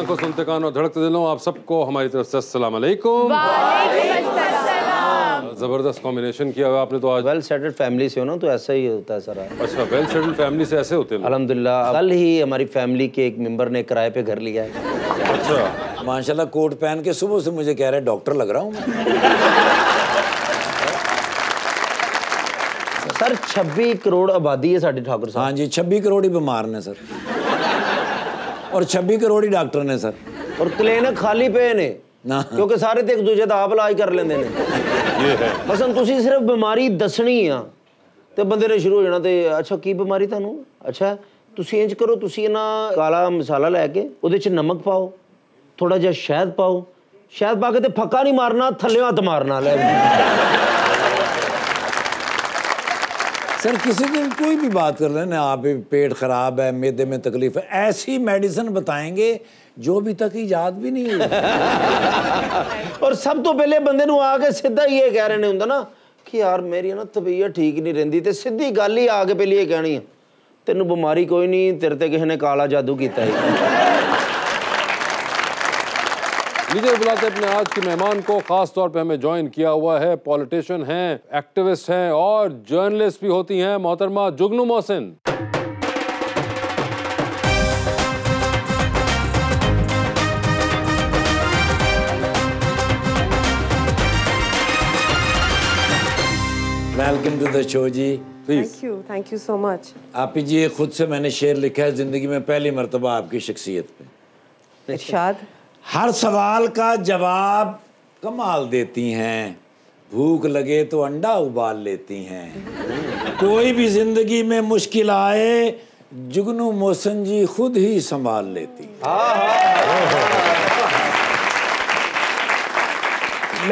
आंखों सुनते कानों धड़कते दिलों आप सबको हमारी तरफ से अस्सलाम वालेकुम जबरदस्त कॉम्बिनेशन किया हुआ आपने तो आज वेल सेटल्ड फैमिली से हो ना तो ऐसा ही होता है सर अच्छा वेल सेटल्ड फैमिली से ऐसे होते हैं अलहमदिल्ला कल ही हमारी फैमिली के एक मेंबर ने किराए पे घर लिया है अच्छा माशाल्लाह कोट पहन के सुबह से मुझे कह रहे हैं डॉक्टर लग रहा हूँ सर छब्बीस करोड़ आबादी है साढ़े ठाकुर साहब हाँ जी छब्बीस करोड़ ही बीमार ने सर ਔਰ 26 ਕਰੋੜ ਹੀ ਡਾਕਟਰ ਨੇ ਸਰ ਔਰ ਕਲੀਨਿਕ ਖਾਲੀ ਪਏ ਨੇ ਨਾ ਕਿਉਂਕਿ ਸਾਰੇ ਤੇ ਇੱਕ ਦੂਜੇ ਦਾ ਆਪ ਇਲਾਜ ਕਰ ਲੈਂਦੇ ਨੇ ਇਹ ਹੈ ਬਸਨ ਤੁਸੀਂ ਸਿਰਫ ਬਿਮਾਰੀ ਦੱਸਣੀ ਆ ਤੇ ਬੰਦੇ ਨੇ ਸ਼ੁਰੂ ਹੋ ਜਾਣਾ ਤੇ ਅੱਛਾ ਕੀ ਬਿਮਾਰੀ ਤੁਹਾਨੂੰ ਅੱਛਾ ਤੁਸੀਂ ਇੰਜ ਕਰੋ ਤੁਸੀਂ ਇਹਨਾਂ ਕਾਲਾ ਮਸਾਲਾ ਲੈ ਕੇ ਉਹਦੇ 'ਚ ਨਮਕ ਪਾਓ ਥੋੜਾ ਜਿਹਾ ਸ਼ਹਿਦ ਪਾਓ ਸ਼ਹਿਦ ਪਾ ਕੇ ਤੇ ਫੱਕਾ ਨਹੀਂ ਮਾਰਨਾ ਥੱਲੇ ਹੱਥ ਮਾਰਨਾ ਲੈ सर किसी दिन कोई भी बात कर लेने आप पेट खराब है मेदे में तकलीफ है ऐसी मेडिसिन बताएंगे जो अभी तक याद भी नहीं और सब तो पहले बंदे आके सीधा ही कह रहे हैं ना कि यार मेरी ना तबीयत ठीक नहीं रही सीधी गल ही आके पहले ये कहनी है तेन बीमारी कोई नहीं तेरे किसी ने काला जादू किया विजय बुलाते अपने आज के मेहमान को खास तौर पे हमें ज्वाइन किया हुआ है पॉलिटिशियन हैं एक्टिविस्ट हैं और जर्नलिस्ट भी होती हैं मोहतरमा Jugnu Mohsin welcome to the show जी thank you thank you so much आप जी खुद से मैंने शेर लिखा है जिंदगी में पहली मरतबा आपकी शख्सियत पे इरशाद हर सवाल का जवाब कमाल देती हैं भूख लगे तो अंडा उबाल लेती हैं कोई भी ज़िंदगी में मुश्किल आए जुगनू मोहसन जी खुद ही संभाल लेती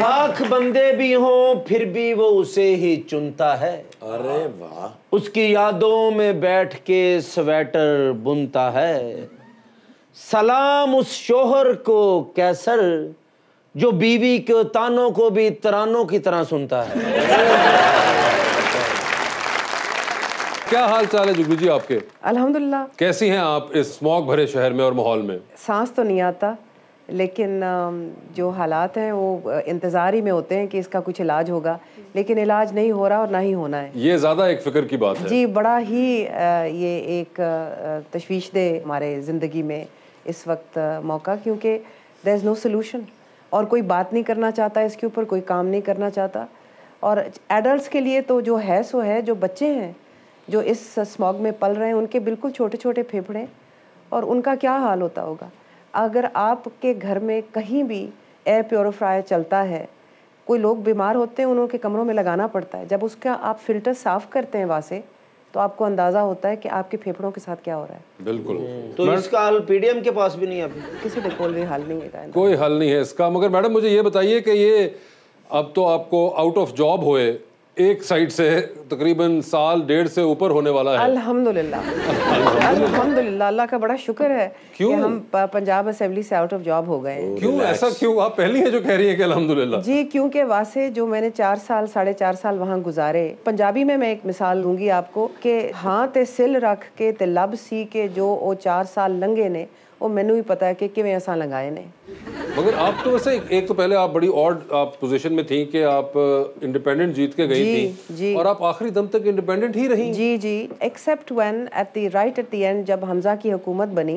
लाख बंदे भी हों फिर भी वो उसे ही चुनता है अरे वाह उसकी यादों में बैठ के स्वेटर बुनता है सलाम उस शोहर को कैसर जो बीवी के तानों को भी तरानों की तरह सुनता है क्या हाल चाल है जुगू जी आपके अल्हम्दुलिल्लाह कैसी हैं आप इस स्मॉग भरे शहर में और माहौल में सांस तो नहीं आता लेकिन जो हालात हैं वो इंतज़ार ही में होते हैं कि इसका कुछ इलाज होगा लेकिन इलाज नहीं हो रहा और ना ही होना है ये ज़्यादा एक फ़िक्र की बात है जी बड़ा ही ये एक तशवीश दे हमारे ज़िंदगी में इस वक्त मौका क्योंकि देर इज़ नो सोल्यूशन और कोई बात नहीं करना चाहता इसके ऊपर कोई काम नहीं करना चाहता और एडल्ट के लिए तो जो है सो है जो बच्चे हैं जो इस स्मॉग में पल रहे हैं उनके बिल्कुल छोटे छोटे फेफड़े और उनका क्या हाल होता होगा अगर आपके घर में कहीं भी एयर प्योरीफायर चलता है कोई लोग बीमार होते हैं उनके कमरों में लगाना पड़ता है जब उसका आप फिल्टर साफ़ करते हैं वहाँ से तो आपको अंदाजा होता है कि आपके फेफड़ों के साथ क्या हो रहा है बिल्कुल हम्म, हम्म। तो इसका हल पीडीएम के पास भी नहीं है किसी पे कोई हल नहीं है कोई हल नहीं है इसका मगर मैडम मुझे ये बताइए कि ये अब तो आपको आउट ऑफ जॉब होए एक साइड से तकरीबन साल डेढ़ से ऊपर होने वाला है अल्हम्दुलिल्लाह अल्हम्दुलिल्लाह अल्लाह का बड़ा शुक्र है क्यों कि हम पंजाब असेंबली से आउट ऑफ जॉब हो गए क्यों ऐसा क्यों आप पहली है जो कह रही है कि अल्हम्दुलिल्लाह जी क्योंकि वासे जो मैंने चार साल साढ़े चार साल वहाँ गुजारे पंजाबी में मैं एक मिसाल दूंगी आपको कि हाँ ते सिल रख के ते लब सी के जो वो चार साल लंगे ने ਉਹ ਮੈਨੂੰ ਵੀ ਪਤਾ ਹੈ ਕਿ ਕਿਵੇਂ ਅਸਾਂ ਲੰਗਾਏ ਨੇ मगर आप तो वैसे एक तो पहले आप बड़ी ऑड आप पोजीशन में थी कि आप इंडिपेंडेंट uh, जीत के गई जी, थी जी, और आप आखिरी दम तक इंडिपेंडेंट ही रही जी जी except when at the right at the end जब हमजा की हुकूमत बनी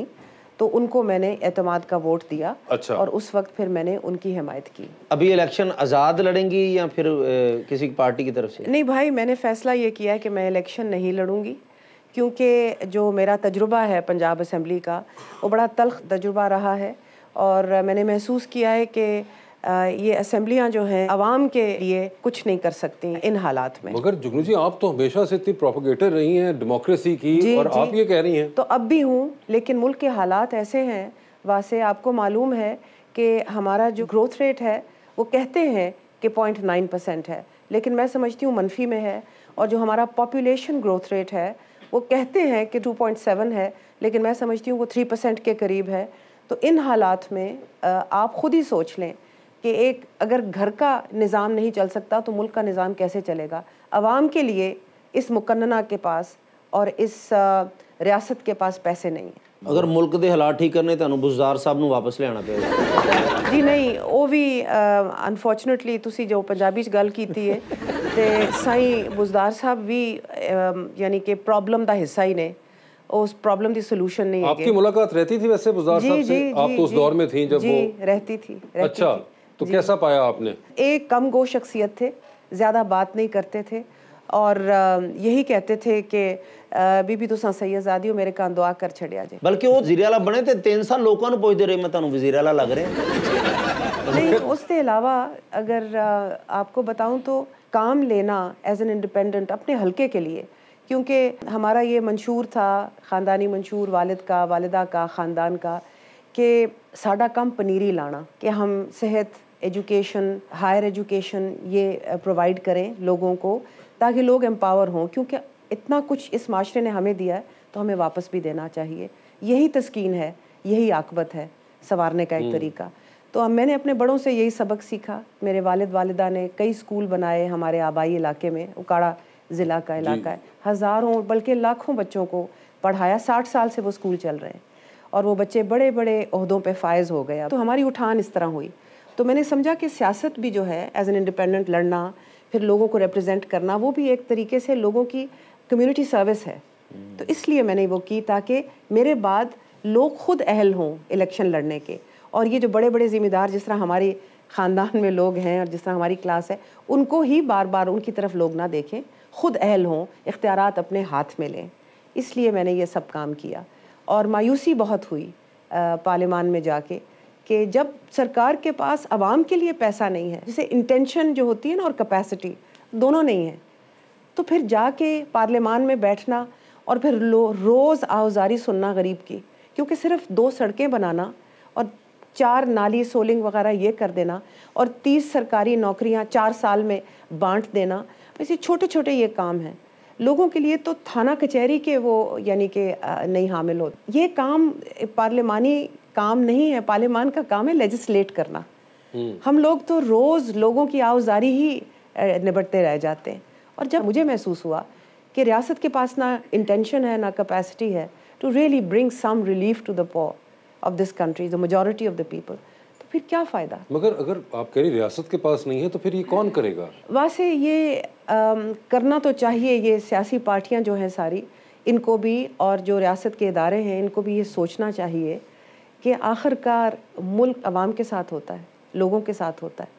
तो उनको मैंने एतमाद का वोट दिया अच्छा और उस वक्त फिर मैंने उनकी हिमायत की अभी इलेक्शन आज़ाद लड़ेंगी या फिर ए, uh, किसी पार्टी की तरफ से नहीं भाई मैंने फैसला ये किया है कि मैं इलेक्शन नहीं लड़ूंगी क्योंकि जो मेरा तजुर्बा है पंजाब असम्बली का वो बड़ा तलख तजुर्बा रहा है और मैंने महसूस किया है कि ये असम्बलियाँ जो हैं आवाम के लिए कुछ नहीं कर सकती इन हालात में मगर जुगनू जी आप तो हमेशा से इतनी प्रोपोगेटर रही हैं डेमोक्रेसी की जी, और जी, आप ये कह रही हैं तो अब भी हूँ लेकिन मुल्क के हालात ऐसे हैं वासे आपको मालूम है कि हमारा जो ग्रोथ रेट है वो कहते हैं कि पॉइंट नाइन परसेंट है लेकिन मैं समझती हूँ मनफी में है और जो हमारा पॉपुलेशन ग्रोथ रेट है वो कहते हैं कि 2.7 है लेकिन मैं समझती हूँ वो 3 परसेंट के करीब है तो इन हालात में आप ख़ुद ही सोच लें कि एक अगर घर का निज़ाम नहीं चल सकता तो मुल्क का निज़ाम कैसे चलेगा आवाम के लिए इस मुकन्ना के पास और इस रियासत के पास पैसे नहीं हैं अगर मुल्क के हालात ठीक करने तो ਬੁਜ਼ਦਾਰ साहब वापस ले आना ਪਏਗਾ जी नहीं वो भी अनफॉर्चुनेटली ਤੁਸੀਂ जो पंजाबी गल की ਕੀਤੀ ਤੇ ਸਾਈ ਬੁਜ਼ਦਾਰ ਸਾਹਿਬ ਵੀ ਯਾਨੀ ਕਿ ਪ੍ਰੋਬਲਮ ਦਾ ਹਿੱਸਾ ਹੀ ਨੇ उस प्रॉब्लम की सोल्यूशन नहीं आपकी मुलाकात रहती थी वैसे बुजार साहब से जी, आप तो उस दौर में थी जब वो रहती थी अच्छा तो कैसा पाया आपने एक कम गो शख्सियत थे ज़्यादा बात नहीं करते थे और यही कहते थे कि बीबी ਤੁਸੀਂ ਸਹੀ ਆਜ਼ਾਦੀ ਹੋ ਮੇਰੇ ਕਾਂ ਦੁਆ ਕਰ ਛੜਿਆ ਜੇ ਬਲਕਿ ਉਹ ਵਜ਼ੀਰਾਲਾ बने थे तीन साल लोगों ਨੂੰ पूछते रहे मैं ਤੁਹਾਨੂੰ ਵਜ਼ੀਰਾਲਾ ਲੱਗ ਰਿਹਾ ਨਹੀਂ ਉਸ ਤੋਂ ਇਲਾਵਾ ਅਗਰ ਆਪਕੋ ਬਤਾਉਂ काम लेना एज एन इंडिपेंडेंट अपने हल्के के लिए क्योंकि हमारा ये मंशूर था ख़ानदानी मंशूर वालद का वालदा का ख़ानदान का कि साडा कम पनीरी लाना कि हम सेहत एजुकेशन हायर एजुकेशन ये प्रोवाइड करें लोगों को ताकि लोग एम्पावर हों क्योंकि इतना कुछ इस माशरे ने हमें दिया है तो हमें वापस भी देना चाहिए यही तस्किन है यही आकबत है संवारने का एक हम्म। तरीका तो अब मैंने अपने बड़ों से यही सबक सीखा मेरे वालिद वालदा ने कई स्कूल बनाए हमारे आबाई इलाके में उकाड़ा ज़िला का इलाका है हज़ारों बल्कि लाखों बच्चों को पढ़ाया साठ साल से वो स्कूल चल रहे हैं और वो बच्चे बड़े बड़े अहदों पर फायज़ हो गया तो हमारी उठान इस तरह हुई तो मैंने समझा कि सियासत भी जो है एज एन इंडिपेंडेंट लड़ना फिर लोगों को रिप्रेजेंट करना वो भी एक तरीके से लोगों की कम्युनिटी सर्विस है हम्म। तो इसलिए मैंने वो की ताकि मेरे बाद लोग खुद अहल हों इलेक्शन लड़ने के और ये जो बड़े बड़े ज़िम्मेदार जिस तरह हमारे ख़ानदान में लोग हैं और जिस तरह हमारी क्लास है उनको ही बार बार उनकी तरफ लोग ना देखें खुद अहल हों इख्तियार अपने हाथ में लें इसलिए मैंने ये सब काम किया और मायूसी बहुत हुई पार्लियामान में जाके कि जब सरकार के पास आवाम के लिए पैसा नहीं है जैसे इंटेंशन जो होती है ना और कैपेसिटी दोनों नहीं है तो फिर जाके पार्लियामान में बैठना और फिर रोज़ आवजारी सुनना गरीब की क्योंकि सिर्फ दो सड़कें बनाना और चार नाली सोलिंग वगैरह ये कर देना और तीस सरकारी नौकरियां चार साल में बांट देना ऐसे छोटे छोटे ये काम हैं लोगों के लिए तो थाना कचहरी के वो यानी कि नहीं हामिल हो ये काम पार्लियामानी काम नहीं है पार्लियामान का काम है लेजिस्लेट करना हम्म। हम लोग तो रोज़ लोगों की आवजारी ही निबटते रह जाते हैं और जब मुझे महसूस हुआ कि रियासत के पास ना इंटेंशन है ना कैपेसिटी है to really bring some relief to the poor of this country the majority of the people तो फिर क्या फ़ायदा मगर अगर आप कह रही रियासत के पास नहीं है तो फिर ये कौन करेगा वैसे ये आ, करना तो चाहिए ये सियासी पार्टियाँ जो हैं सारी इनको भी और जो रियासत के इदारे हैं इनको भी ये सोचना चाहिए कि आखिरकार मुल्क आवाम के साथ होता है लोगों के साथ होता है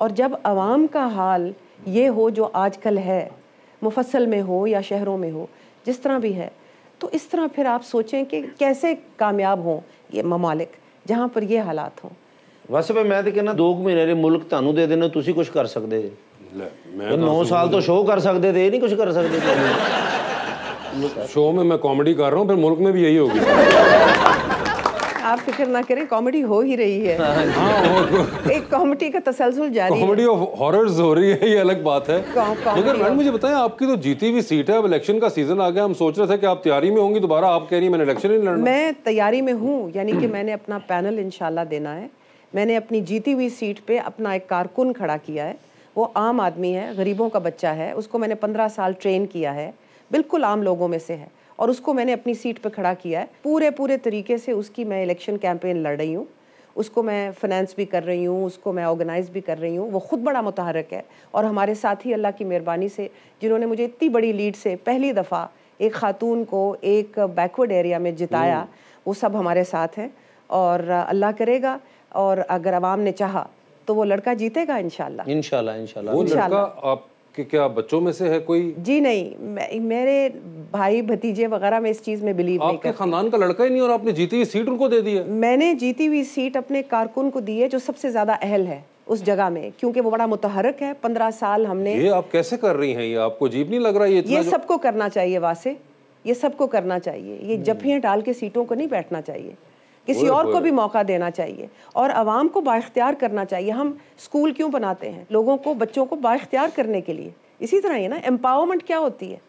और जब आवाम का हाल ये हो जो आजकल है मुफसल में हो या शहरों में हो जिस तरह भी है तो इस तरह फिर आप सोचें कि कैसे कामयाब हों ये ममालिक जहाँ पर ये ਹਾਲਾਤ ਹੋ ਵਸੇ ਪਰ ਮੈਂ ਤੇ ਕਹਿੰਦਾ 2 ਮਹੀਨੇ ਦੇ ਮੁਲਕ ਤੁਹਾਨੂੰ ਦੇ ਦੇਣਾ ਤੁਸੀਂ ਕੁਝ ਕਰ ਸਕਦੇ ਲੈ ਮੈਂ 9 ਸਾਲ ਤੋਂ ਸ਼ੋਅ ਕਰ ਸਕਦੇ ਤੇ ਇਹ ਨਹੀਂ ਕੁਝ ਕਰ ਸਕਦੇ ਸ਼ੋਅ ਮੈਂ ਕਾਮੇਡੀ ਕਰ ਰਹਾ रहा हूँ फिर मुल्क में भी यही आप फिक्र ना करें कॉमेडी हो ही रही है हाँ, हाँ, हाँ, एक कॉमेडी का तसलसल जारी कॉमेडी ऑफ हॉरर्स हो रही है ये अलग बात है मगर मैडम मुझे बताएं आपकी तो जीती हुई सीट है अब इलेक्शन का सीजन आ गया हम सोच रहे थे कि आप तैयारी में होंगी दोबारा आप कह रही मैंने इलेक्शन नहीं लड़ना मैं तैयारी में हूँ यानी कि मैंने अपना पैनल इनशाला देना है मैंने अपनी जीती हुई सीट पर अपना एक कारकुन खड़ा किया है वो आम आदमी है गरीबों का बच्चा है उसको मैंने पंद्रह साल ट्रेन किया है बिल्कुल आम लोगों में से है और उसको मैंने अपनी सीट पर खड़ा किया है पूरे पूरे तरीके से उसकी मैं इलेक्शन कैंपेन लड़ रही हूँ उसको मैं फाइनेंस भी कर रही हूँ उसको मैं ऑर्गेनाइज भी कर रही हूँ वो ख़ुद बड़ा मुतहरक है और हमारे साथ ही अल्लाह की मेहरबानी से जिन्होंने मुझे इतनी बड़ी लीड से पहली दफ़ा एक खातून को एक बैकवर्ड एरिया में जिताया हम्म। वो सब हमारे साथ हैं और अल्लाह करेगा और अगर आवाम ने चाहा तो वो लड़का जीतेगा इन इनशाला वो लड़का आप कि क्या बच्चों में से है कोई जी नहीं मेरे भाई भतीजे वगैरह में इस चीज़ में बिलीव आपके नहीं खानदान का लड़का ही नहीं और आपने जीती हुई सीट उनको दे दी है मैंने जीती हुई सीट अपने कारकुन को दी है जो सबसे ज़्यादा अहल है उस जगह में क्योंकि वो बड़ा मुतहरक है पंद्रह साल हमने ये आप कैसे कर रही हैं ये आपको जीप नहीं लग रहा ये ये सबको करना चाहिए वासे ये सबको करना चाहिए ये जफियाँ डाल के सीटों को नहीं बैठना चाहिए किसी और को भी मौका देना चाहिए और आवाम को बाख्तियार करना चाहिए हम स्कूल क्यों बनाते हैं लोगों को बच्चों को बाख्तियार करने के लिए इसी तरह ये ना एम्पावरमेंट क्या होती है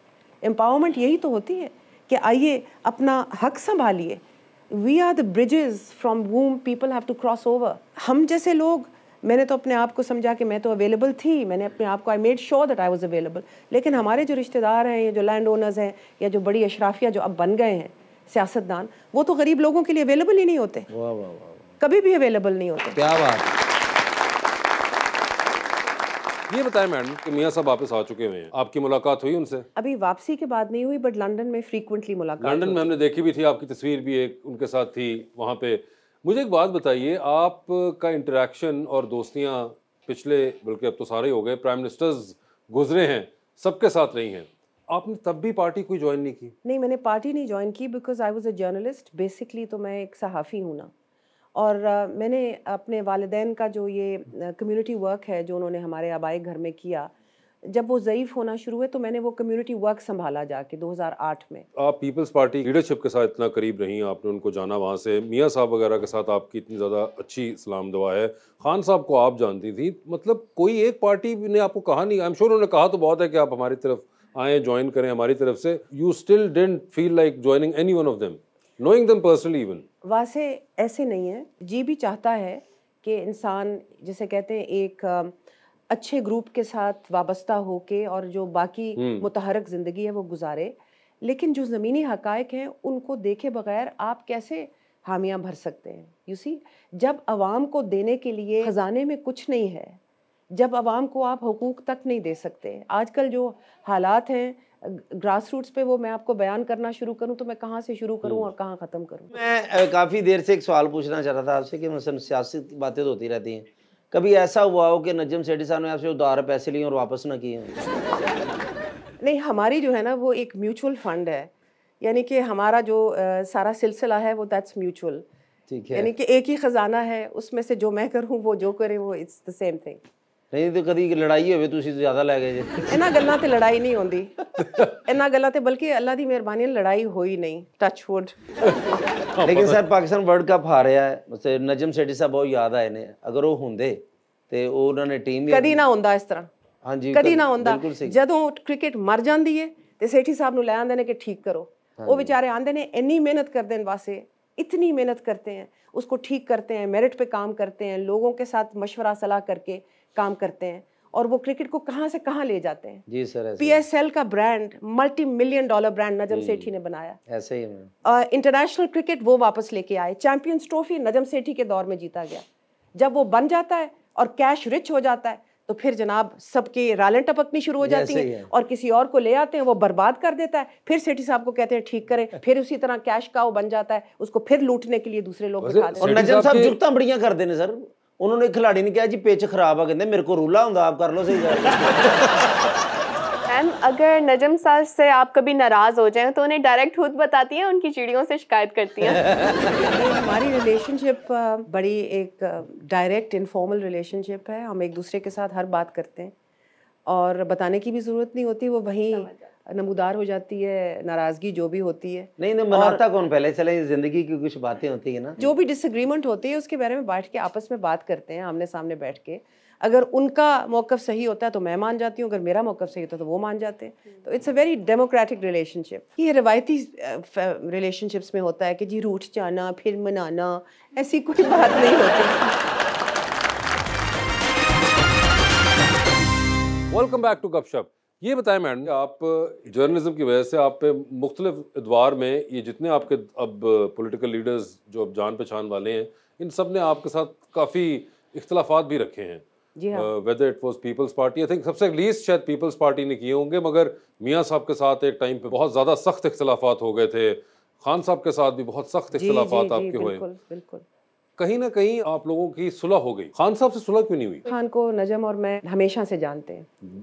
एम्पावरमेंट यही तो होती है कि आइए अपना हक संभालिए we are the bridges from whom people have to cross over हम जैसे लोग मैंने तो अपने आप को समझा कि मैं तो अवेलेबल थी मैंने अपने आप को I made sure that I was available लेकिन हमारे जो रिश्तेदार हैं या जो लैंड ओनर्स हैं या जो बड़ी अशराफिया जो अब बन गए हैं सियासतदान वो तो गरीब लोगों के लिए अवेलेबल ही नहीं होते वाँ वाँ वाँ। कभी भी अवेलेबल नहीं होते क्या बात ये बताएं मैडम कि मियाँ साहब वापस आ चुके हुए हैं आपकी मुलाकात हुई उनसे अभी वापसी के बाद नहीं हुई बट लंदन में फ्रीक्वेंटली मुलाकात लंदन में हमने देखी भी थी आपकी तस्वीर भी एक उनके साथ थी वहाँ पे मुझे एक बात बताइए आपका इंटरेक्शन और दोस्तियाँ पिछले बल्कि अब तो सारे हो गए प्राइम मिनिस्टर्स गुजरे हैं सबके साथ रही हैं आपने तब भी पार्टी कोई ज्वाइन नहीं की नहीं मैंने पार्टी नहीं ज्वाइन की because I was a journalist basically तो मैं एक सहाफ़ी हूँ ना और uh, मैंने अपने वालदेन का जो ये कम्युनिटी uh, वर्क है जो उन्होंने हमारे आबाई घर में किया जब वो ज़यीफ होना शुरू हुए तो मैंने वो कम्युनिटी वर्क संभाला जाके 2008 में आप पीपल्स पार्टी लीडरशिप के साथ इतना करीब रही आपने उनको जाना वहाँ से मियाँ साहब वगैरह के साथ आपकी इतनी ज़्यादा अच्छी सलाम दुआ है खान साहब को आप जानती थी मतलब कोई एक पार्टी ने आपको कहा नहीं आई एम श्योर उन्होंने कहा तो बहुत है कि आप हमारी तरफ आए ज्वाइन करें हमारी तरफ से you still don't feel like joining any one of them knowing them personally even वासे ऐसे नहीं है जी भी चाहता है कि इंसान जैसे कहते हैं एक अच्छे ग्रुप के साथ वाबस्ता हो के और जो बाकी हम्म। मुतहरक ज़िंदगी है वो गुजारे लेकिन जो ज़मीनी हकायक हैं उनको देखे बगैर आप कैसे हामियाँ भर सकते हैं यू सी जब आवाम को देने के लिए ख़जाने में कुछ नहीं है जब आवाम को आप हकूक़ तक नहीं दे सकते आजकल जो हालात हैं ग्रास रूट्स पे वो मैं आपको बयान करना शुरू करूं तो मैं कहां से शुरू करूं हम्म। और कहां ख़त्म करूं मैं काफ़ी देर से एक सवाल पूछना चाह रहा था आपसे कि मतलब सियासी बातें तो होती रहती हैं कभी ऐसा हुआ हो कि नजम सेठी साहब ने आपसे उधार पैसे लिए और वापस ना किए नहीं हमारी जो है ना वो एक म्यूचुअल फंड है यानी कि हमारा जो आ, सारा सिलसिला है वो दैट्स म्यूचुअल ठीक है यानी कि एक ही ख़जाना है उसमें से जो मैं करूँ वो जो करे वो इट्स द सेम थिंग ਨਹੀਂ ਤੇ ਕਦੀ ਲੜਾਈ ਹੋਵੇ ਤੁਸੀਂ ਜ਼ਿਆਦਾ ਲੈ ਗਏ ਜੇ ਇਹਨਾਂ ਗੱਲਾਂ ਤੇ ਲੜਾਈ ਨਹੀਂ ਹੁੰਦੀ ਇਹਨਾਂ ਗੱਲਾਂ ਤੇ ਬਲਕਿ ਅੱਲਾ ਦੀ ਮਿਹਰਬਾਨੀ ਨਾਲ ਲੜਾਈ ਹੋਈ ਨਹੀਂ ਟੱਚ ਵੁੱਡ ਲੇਕਿਨ ਸਰ ਪਾਕਿਸਤਾਨ ਵਰਲਡ ਕੱਪ ਹਾਰਿਆ ਹੈ ਮਸੇ ਨਜਮ ਸੈਟੀ ਸਾਹਿਬ ਬਹੁਤ ਯਾਦ ਆਏ ਨੇ ਅਗਰ ਉਹ ਹੁੰਦੇ ਤੇ ਉਹਨਾਂ ਨੇ ਟੀਮ ਕਦੀ ਨਾ ਹੁੰਦਾ ਇਸ ਤਰ੍ਹਾਂ ਹਾਂਜੀ ਕਦੀ ਨਾ ਹੁੰਦਾ ਜਦੋਂ ਕ੍ਰਿਕਟ ਮਰ ਜਾਂਦੀ ਹੈ ਤੇ ਸੇਠੀ ਸਾਹਿਬ ਨੂੰ ਲੈ ਆਂਦੇ ਨੇ ਕਿ ਠੀਕ ਕਰੋ ਉਹ ਵਿਚਾਰੇ ਆਂਦੇ ਨੇ ਇੰਨੀ ਮਿਹਨਤ ਕਰਦੇ ਨੇ ਵਾਸੇ इतनी मेहनत करते हैं उसको ठीक करते हैं मेरिट पे काम करते हैं लोगों के साथ मशवरा सलाह करके काम करते हैं और वो क्रिकेट को कहाँ से कहाँ ले जाते हैं जी सर एल का brand multi million dollar brand Najam Sethi ने बनाया ऐसे ही इंटरनेशनल क्रिकेट वो वापस लेके आए चैंपियंस ट्रॉफी नजम सेठी के दौर में जीता गया जब वो बन जाता है और कैश रिच हो जाता है तो फिर जनाब सबके रालन टपकनी शुरू हो जाती है और किसी और को ले आते हैं वो बर्बाद कर देता है फिर सेठी साहब को कहते हैं ठीक करें फिर उसी तरह कैश का वो बन जाता है उसको फिर लूटने के लिए दूसरे लोग और नजम साहब बढ़िया कर देने सर उन्होंने खिलाड़ी ने कहा जी पिच खराब है कहते मेरे को रूला हों आप कर लो सही मैम अगर नजम साज से आप कभी नाराज हो जाए तो उन्हें डायरेक्ट खुद बताती हैं उनकी चिड़ियों से शिकायत करती हैं हमारी रिलेशनशिप बड़ी एक डायरेक्ट इनफॉर्मल रिलेशनशिप है हम एक दूसरे के साथ हर बात करते हैं और बताने की भी ज़रूरत नहीं होती वो वहीं नमूदार हो जाती है नाराजगी जो भी होती है नहीं नहीं मनाता कौन पहले चले जिंदगी की कुछ बातें होती है ना जो भी डिसग्रीमेंट होती है उसके बारे में बैठ के आपस में बात करते हैं आमने सामने बैठ के अगर उनका मौक़ सही होता है तो मैं मान जाती हूँ अगर मेरा मौक़ सही होता है तो वो मान जाते हैं हम्म। तो it's a very democratic relationship ये रिवायती रिलेशनशिप्स में होता है कि जी रूठ जाना फिर मनाना ऐसी कोई बात नहीं होती वेलकम बैक टू गपशप ये बताएं मैडम आप जर्नलिज्म की वजह से आप पे मुख्तलिफ इदवार में ये जितने आपके अब पॉलिटिकल लीडर्स जो अब जान पहचान वाले हैं इन सब ने आपके साथ काफ़ी इख्तलाफात भी रखे हैं whether it was people's party I think सबसे लीस्ट शायद पीपल्स पार्टी ने किए होंगे मगर मियाँ साहब के साथ एक टाइम पे बहुत ज़्यादा सख्त इख्तलाफात हो गए थे खान साहब के साथ भी बहुत सख्त इख्तलाफात आपके हुए बिल्कुल कहीं ना कहीं आप लोगों की सुलह हो गई खान साहब से सुलह क्यों नहीं हुई खान को नजम और मैं हमेशा से जानते हैं हम्म।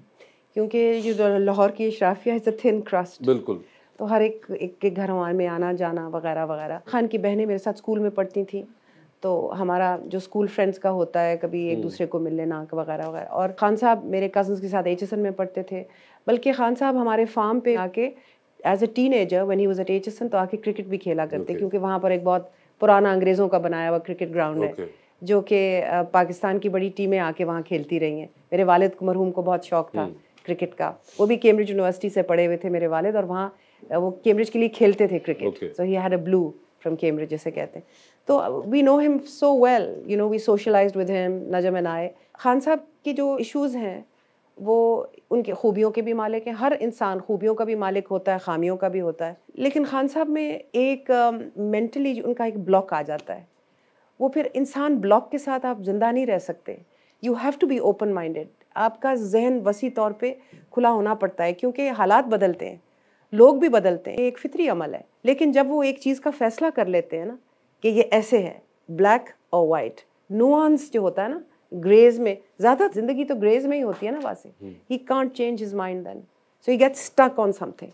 क्योंकि जो लाहौर की शराफिया इज़ अ थिन क्रस्ट बिल्कुल तो हर एक एक के घर हमारे में आना जाना वगैरह वगैरह खान की बहनें मेरे साथ स्कूल में पढ़ती थी तो हमारा जो स्कूल फ्रेंड्स का होता है कभी एक हम्म। दूसरे को मिल लेना वगैरह वगैरह और खान साहब मेरे कज़न के साथ एच में पढ़ते थे बल्कि खान साहब हमारे फार्म पे आके as a teenager when he was eighteen तो आके क्रिकेट भी खेला करते okay. क्योंकि वहाँ पर एक बहुत पुराना अंग्रेज़ों का बनाया हुआ क्रिकेट ग्राउंड okay. है जो कि पाकिस्तान की बड़ी टीमें आके वहाँ खेलती रही हैं मेरे वालद मरहूम को बहुत शौक था hmm. क्रिकेट का वो भी कैम्ब्रिज यूनिवर्सिटी से पढ़े हुए थे मेरे वालिद और वहाँ वो कैम्ब्रिज के लिए खेलते थे cricket so he had a blue from Cambridge जैसे कहते हैं तो we know him so well you know we socialise with him Najam and आए खान साहब के जो इश्यूज़ हैं वो उनके खूबियों के भी मालिक हैं हर इंसान खूबियों का भी मालिक होता है खामियों का भी होता है लेकिन खान साहब में एक मेंटली um, uh, उनका एक ब्लॉक आ जाता है वो फिर इंसान ब्लॉक के साथ आप ज़िंदा नहीं रह सकते you have to be open minded आपका जहन वसी तौर पे खुला होना पड़ता है क्योंकि हालात बदलते हैं लोग भी बदलते हैं एक फितरी अमल है लेकिन जब वो एक चीज़ का फैसला कर लेते हैं ना कि ये ऐसे है ब्लैक और वाइट नुआंस जो होता है ना ग्रेज में ज़्यादा ज़िंदगी तो ग्रेज में ही होती है ना वासे ही can't change his mind then so he get stuck on something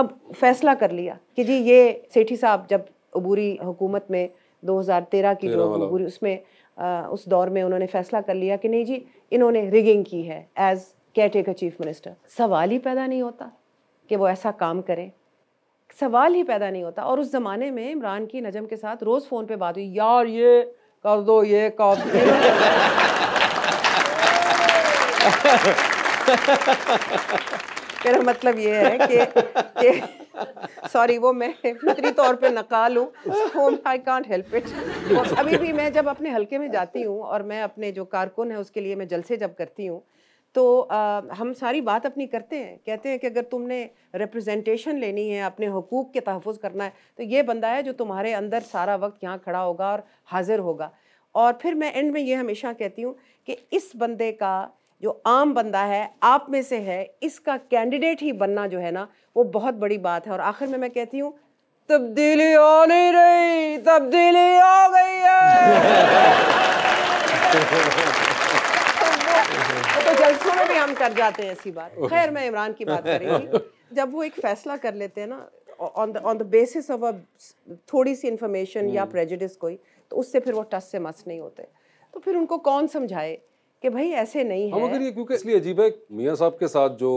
अब फैसला कर लिया कि जी ये सेठी साहब जब अबूरी हुकूमत में 2013 की जो अबूरी उसमें उस दौर में उन्होंने फैसला कर लिया कि नहीं जी इन्होंने रिगिंग की है as caretaker chief minister सवाल ही पैदा नहीं होता कि वो ऐसा काम करें सवाल ही पैदा नहीं होता और उस ज़माने में इमरान की नजम के साथ रोज़ फ़ोन पे बात हुई यार ये कर दो ये कर दो मेरा मतलब ये है कि सॉरी वो मैं फितरी तौर पे नकाल हूँ आई कॉन्ट हेल्प इट अभी भी मैं जब अपने हल्के में जाती हूँ और मैं अपने जो कारकुन है उसके लिए मैं जलसे जब करती हूँ तो आ, हम सारी बात अपनी करते हैं कहते हैं कि अगर तुमने रिप्रेजेंटेशन लेनी है अपने हकूक़ के तहफ़ करना है तो ये बंदा है जो तुम्हारे अंदर सारा वक्त यहाँ खड़ा होगा और हाजिर होगा और फिर मैं एंड में ये हमेशा कहती हूँ कि इस बंदे का जो आम बंदा है आप में से है इसका कैंडिडेट ही बनना जो है ना वो बहुत बड़ी बात है और आखिर में मैं कहती हूँ तब्दीली आ नहीं रही तब्दीली आ गई है तो, तो जलसों में भी हम कर जाते हैं ऐसी बात खैर मैं इमरान की बात करी जब वो एक फैसला कर लेते हैं ना on the on the basis of a थोड़ी सी इंफॉर्मेशन या प्रेजिडिस हम्म। कोई तो उससे फिर वो टस से मस नहीं होते तो फिर उनको कौन समझाए कि भाई ऐसे नहीं है मगर ये क्योंकि इसलिए अजीब है मियाँ साहब के साथ जो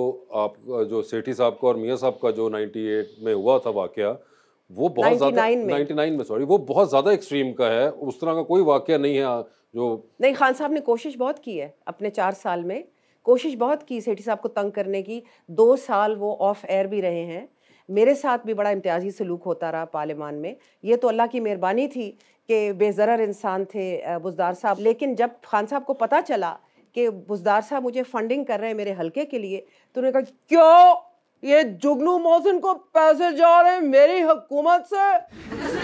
आप जो सेठी साहब का और मियाँ साहब का जो 98 में हुआ था वाक्य वो बहुत ज़्यादा 99 में, में सॉरी वो बहुत ज़्यादा एक्सट्रीम का है उस तरह का कोई वाक्य नहीं है जो नहीं खान साहब ने कोशिश बहुत की है अपने चार साल में कोशिश बहुत की सेठी साहब को तंग करने की दो साल वो ऑफ एयर भी रहे हैं मेरे साथ भी बड़ा इम्तियाजी सलूक होता रहा पार्लियामान में ये तो अल्लाह की मेहरबानी थी के बेज़र इंसान थे बुजदार साहब लेकिन जब खान साहब को पता चला कि बुजदार साहब मुझे फंडिंग कर रहे हैं मेरे हलके के लिए तो उन्होंने कहा क्यों ये जुगनू मोहसिन को पैसे जा रहे हैं मेरी हुकूमत से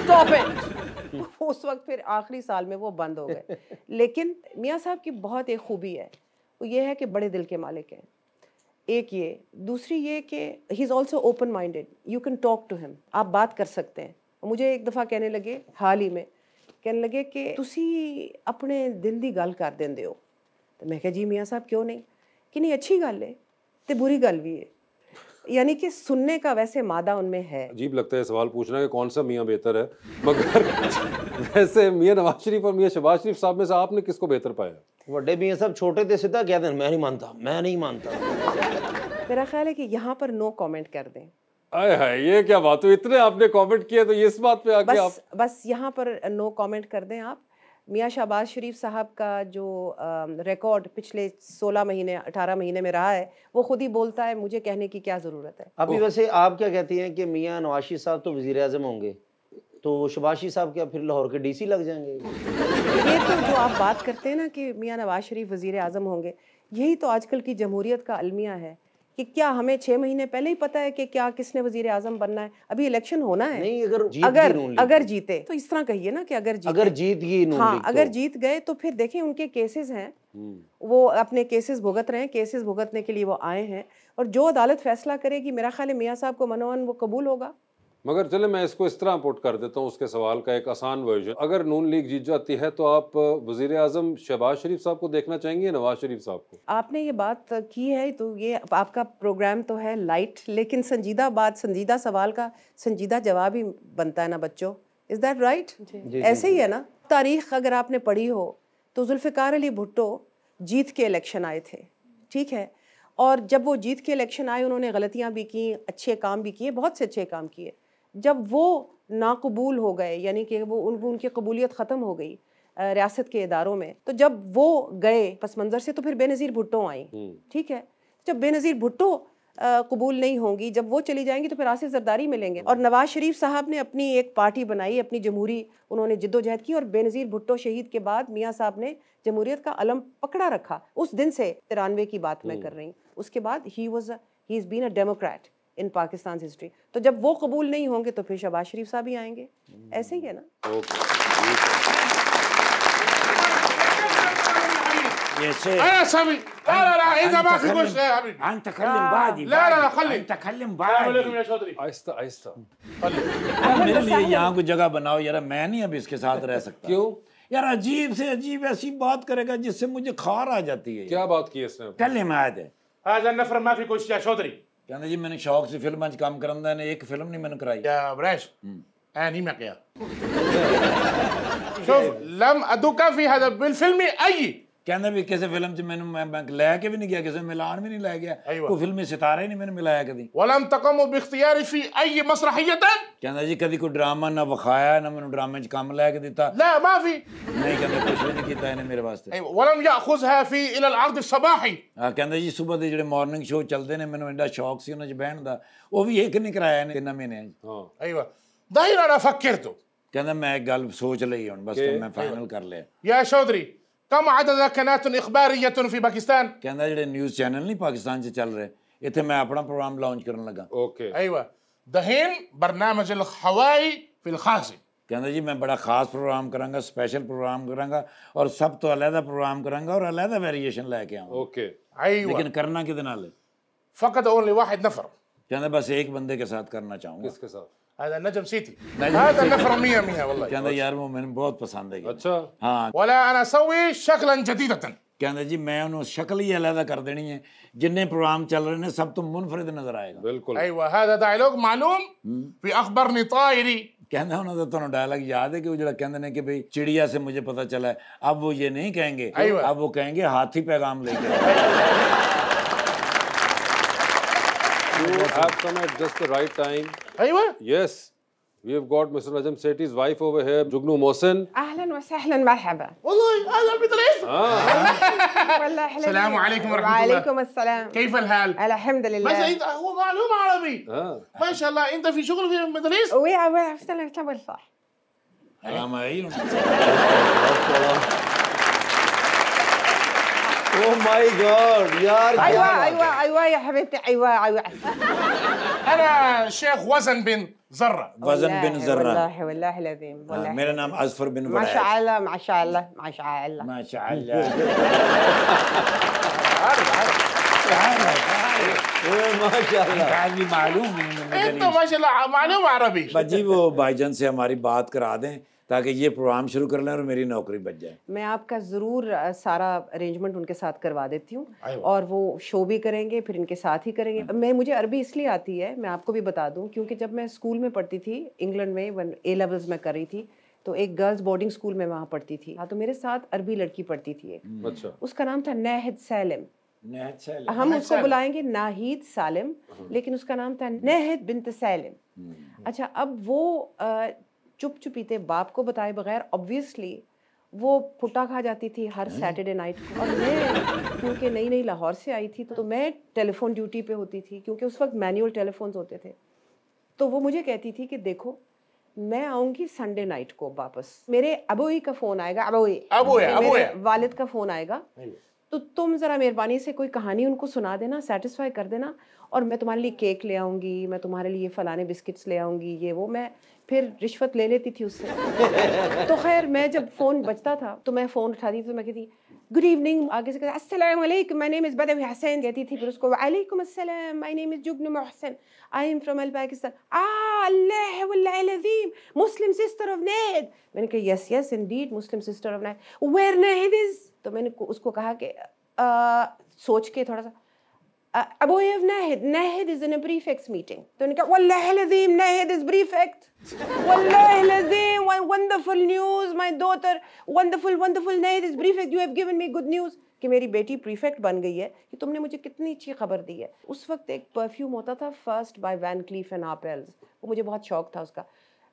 स्टॉप इट उस वक्त फिर आखिरी साल में वो बंद हो गए लेकिन मियाँ साहब की बहुत एक खूबी है वो ये है कि बड़े दिल के मालिक हैं एक ये दूसरी ये कि he is also open minded you can talk to him आप बात कर सकते हैं मुझे एक दफ़ा कहने लगे हाल ही में ਕਹਿਣ ਲੱਗੇ ਕਿ ਤੁਸੀਂ ਆਪਣੇ ਦਿਲ ਦੀ ਗੱਲ ਕਰ ਦਿੰਦੇ ਹੋ ਤੇ ਮੈਂ ਕਿਹਾ ਜੀ ਮੀਆਂ ਸਾਹਿਬ ਕਿਉਂ ਨਹੀਂ ਕਿ ਨਹੀਂ ਅੱਛੀ ਗੱਲ ਹੈ ਤੇ ਬੁਰੀ ਗੱਲ ਵੀ ਹੈ यानी कि सुनने का वैसे मादा उनमें है अजीब लगता है सवाल पूछना कि कौन सा मियाँ बेहतर है मगर वैसे मियाँ नवाज शरीफ और मियाँ शहबाज शरीफ साहब में से आपने किसको बेहतर पाया वे मियाँ साहब छोटे थे सीधा कहते हैं मैं नहीं मानता मैं नहीं मानता मेरा ख्याल है कि यहाँ पर नो कमेंट कर दें आए हाय ये क्या बात हुई इतने आपने कमेंट किए तो इस बात पे आके आप बस यहाँ पर नो कमेंट कर दें आप मियाँ शहबाज शरीफ साहब का जो रिकॉर्ड पिछले 16 महीने 18 महीने में रहा है वो खुद ही बोलता है मुझे कहने की क्या ज़रूरत है अभी वैसे आप क्या कहती हैं कि मियाँ नवाशी साहब तो वज़ी अजम होंगे तो शबाशी साहब क्या फिर लाहौर के डीसी लग जाएंगे ये तो जो आप बात करते हैं ना कि मियाँ नवाज शरीफ वज़ी अजम होंगे यही तो आजकल की जमहूरीत का अलमिया है कि क्या हमें छह महीने पहले ही पता है कि क्या किसने वजीर आजम बनना है अभी इलेक्शन होना है नहीं अगर जीत अगर अगर जीते तो इस तरह कहिए ना कि अगर जीते अगर जीत गई हाँ अगर जीत गए तो फिर देखें उनके केसेस हैं हम्म। वो अपने केसेस भुगत रहे हैं केसेस भुगतने के लिए वो आए हैं और जो अदालत फैसला करेगी मेरा ख्याल मियाँ साहब को मनोहन वो कबूल होगा मगर चले मैं इसको इस तरह पुट कर देता हूँ उसके सवाल का एक आसान वर्जन अगर नून लीग जीत जाती है तो आप वजीर अजम शहबाज शरीफ साहब को देखना चाहेंगे नवाज शरीफ साहब को आपने ये बात की है तो ये आपका प्रोग्राम तो है लाइट लेकिन संजीदा बात संजीदा सवाल का संजीदा जवाब ही बनता है ना बच्चों इज़ दैट राइट ऐसे ही है ना तारीख अगर आपने पढ़ी हो तो जुल्फ़िकार अली भुट्टो जीत के इलेक्शन आए थे ठीक है और जब वो जीत के इलेक्शन आए उन्होंने गलतियाँ भी की अच्छे काम भी किए बहुत से अच्छे काम किए जब वो नाकबूल हो गए यानी कि वो उनको उनकी कबूलियत ख़त्म हो गई रियासत के इदारों में तो जब वो गए पस मंज़र से तो फिर बेनज़ीर भुट्टो आई हम्म। ठीक है जब बेनज़ीर भुट्टो कबूल नहीं होंगी जब वो चली जाएंगी तो फिर आसिफ जरदारी मिलेंगे और नवाज शरीफ साहब ने अपनी एक पार्टी बनाई अपनी जमहूरी उन्होंने जिद्दोजहद की और बेनज़ीर भुट्टो शहीद के बाद मियाँ साहब ने जमहूरीत का अलम पकड़ा रखा उस दिन से तिरानवे की बात मैं हम्म। कर रही हूँ उसके बाद he was he is been a democrat in Pakistan history तो जब वो कबूल नहीं होंगे तो फिर शबाज शरीफ साहब ही आएंगे हम्म। ऐसे ही है ना जगह बनाओ यार मैं नहीं अभी इसके साथ रह सकता क्यों यार अजीब से अजीब ऐसी बात करेगा जिससे मुझे खार आ जाती है क्या बात की इसने कल आज नफर माफी कोशिश चौधरी ਕਹਿੰਦਾ ਜੀ ਮੈਨੂੰ ਸ਼ੌਕ ਸੀ ਫਿਲਮਾਂ 'ਚ ਕੰਮ ਕਰਨ ਦਾ ਨੇ ਇੱਕ ਫਿਲਮ ਨਹੀਂ ਮੈਨੂੰ ਕਰਾਈ يا بريش أني مقيا شوف لم أدك في هذا بالفيلم أي ਕਹਿੰਦਾ ਵੀ ਕਿਸੇ ਫਿਲਮ 'ਚ ਮੈਨੂੰ ਮੈਂ ਲੈ ਕੇ ਵੀ ਨਹੀਂ ਗਿਆ ਕਿਸੇ ਮਿਲਾਨ ਵੀ ਨਹੀਂ ਲੈ ਗਿਆ ਕੋਈ ਫਿਲਮੀ ਸਿਤਾਰਾ ਹੀ ਨਹੀਂ ਮੈਨੂੰ ਮਿਲਾਇਆ ਕਦੀ ਵਲਮ ਤਕਮ ਬਿਖਤਿਆਰੀ ਫੀ ਅਈ ਮਸਰਹੀਅਤ ਕਹਿੰਦਾ ਜੀ ਕਦੀ ਕੋਈ ਡਰਾਮਾ ਨਾ ਵਿਖਾਇਆ ਨਾ ਮੈਨੂੰ ਡਰਾਮੇ 'ਚ ਕੰਮ ਲੈ ਕੇ ਦਿੱਤਾ ਲਾ ਮਾਫੀ ਨਹੀਂ ਕਹਿੰਦਾ ਕੁਝ ਵੀ ਨਹੀਂ ਕੀਤਾ ਇਹਨੇ ਮੇਰੇ ਵਾਸਤੇ ਵਲਮ ਯਾਖੁਜ਼ਹਾ ਫੀ ਇਲਾ ਅਲ-ਅਰਦ ਸਬਾਹੀ ਹਾਂ ਕਹਿੰਦਾ ਜੀ ਸਵੇਰ ਦੇ ਜਿਹੜੇ ਮਾਰਨਿੰਗ ਸ਼ੋਅ ਚੱਲਦੇ ਨੇ ਮੈਨੂੰ ਐਡਾ ਸ਼ੌਕ ਸੀ ਉਹਨਾਂ 'ਚ ਬਹਿਣ ਦਾ ਉਹ ਵੀ ਇੱਕ ਨਹੀਂ ਕਰਾਇਆ ਇਹਨੇ ਤਿੰਨ ਮਹੀਨਿਆਂ 'ਚ ਹਾਂ ਅਈਵਾ ਦਾਇਰਾ ਨਾ ਫਕਰ ਤੋ ਕਹਿੰਦਾ ਮੈਂ ਇੱਕ ਗੱਲ ਸੋਚ ਲਈ ਹੁਣ ਬਸ ਮੈਂ ਫਾਈਨਲ ਕਰ ਲਿਆ ਯਾ ਚੌਧਰੀ कम आदद कनातन तो इखबारियतन तो फी पाकिस्तान कहंदा जेह्ड़े न्यूज़ चैनल नहीं पाकिस्तान च चल रहे इत्थे मैं अपना प्रोग्राम लॉन्च करन लगा ओके अयवा दहीन बरनामज अल हवाई फिल खासी कहना जी मैं बड़ा खास प्रोग्राम करांगा स्पेशल प्रोग्राम करांगा और सब तो अलहदा प्रोग्राम करांगा और अलहदा वेरिएशन लेके आऊंगा ओके okay. लेकिन करना किदे नाल है फकत ओनली वाहिद नफर कहना बस एक बंदे के साथ करना चाहूंगा किसके साथ هذا النجم سيتي هذا النفر 100 100 والله कहता यार वो मैंने बहुत पसंद है अच्छा हाँ ولا انا اسوي شكلا جديدا कहता जी मैं उन्होंने शक्ल ही अलहदा कर देनी है जितने प्रोग्राम चल रहे हैं सब तो मुनफरद नजर आएगा बिल्कुल ايوه هذا دايلوج معلوم في اخبرني طائري कहना उन्होंने तो डायलॉग याद है कि वो जो कहते हैं कि भाई चिड़िया से मुझे पता चला है अब वो ये नहीं कहेंगे अब वो कहेंगे हाथी पैगाम लेके have come at just the right time. ايوه. Yes. We have got Mr. Najam Sethi's wife over here, Jugnu Mohsen. اهلا وسهلا مرحبا. والله اهلا بدرس. اه. والله اهلا. السلام عليكم ورحمه الله. وعليكم السلام. كيف الحال؟ الحمد لله. بس انت هو معلوم عربي. اه. ما شاء الله انت في شغل في مدرسة. وي عرفت انا صح. اما ايوه. اوه ماي جاد يا رجال ايوه ايوه ايوه يا حبيبتي ايوه ايوه انا شيخ وزن بن ذره وزن بن ذره والله والله العظيم آه، والله مين انا نام بن ما شاء الله ما شاء الله ما شاء الله ما شاء الله عارف عارف عارف ما شاء الله معلوम ما شاء الله معلوم عربي वो بايجان से ہماری بات کرا دیں ताकि ये प्रोग्राम शुरू कर लें और मेरी नौकरी बच जाए मैं आपका ज़रूर सारा अरेंजमेंट उनके साथ करवा देती हूँ और वो शो भी करेंगे फिर इनके साथ ही करेंगे हाँ। मैं मुझे अरबी इसलिए आती है मैं आपको भी बता दूँ क्योंकि जब मैं स्कूल में पढ़ती थी इंग्लैंड में वन ए लेवल्स में कर रही थी तो एक गर्ल्स बोर्डिंग स्कूल में वहाँ पढ़ती थी हाँ तो मेरे साथ अरबी लड़की पढ़ती थी एक हम्म। अच्छा उसका नाम था नहद सैलम हम उसको बुलाएंगे नाहिद सालिम हाँ। लेकिन उसका नाम था नहद बिन तैलम हम्म। अच्छा अब वो चुप चुपीते बाप को बताए बगैर ऑब्वियसली वो फुटा खा जाती थी हर सैटरडे हाँ। नाइट और मैं क्योंकि नई नई लाहौर से आई थी तो, तो मैं टेलीफोन ड्यूटी पे होती थी क्योंकि उस वक्त मैनुअल टेलीफोन्स होते थे तो वो मुझे कहती थी कि देखो मैं आऊँगी संडे नाइट को वापस मेरे अबोई का फ़ोन आएगा अबोई अबोई अबोई वालिद का फ़ोन आएगा तो तुम ज़रा मेहरबानी से कोई कहानी उनको सुना देना सेटिस्फाई कर देना और मैं तुम्हारे लिए केक ले आऊँगी मैं तुम्हारे लिए फ़लाने बिस्किट्स ले आऊँगी ये वो मैं फिर रिश्वत ले लेती थी उससे तो खैर मैं जब फ़ोन बजता था तो मैं फ़ोन उठाती थी तो मैं कहती गुड इवनिंग आगे से कहती असलम माई नेम इज़ हसैन कहती थी फिर उसको वालेकुम असलम my name is Jugnu I am अल Pakistan Muslim sister of Naheed मैंने कहा yes yes indeed Muslim sister of Naheed Naheed is तो मैंने उसको कहा कि सोच के थोड़ा सा ابويا في ناهد ناهد از ان بريفكس ميتنج والله العظيم ناهد از بريفكت والله العظيم wonderful news my daughter wonderful wonderful ناهد is prefect you have given me good news कि मेरी बेटी प्रीफेक्ट बन गई है कि तुमने मुझे कितनी अच्छी खबर दी है उस वक्त एक परफ्यूम होता था first by Van Cleef and Arpels वो मुझे बहुत शौक था उसका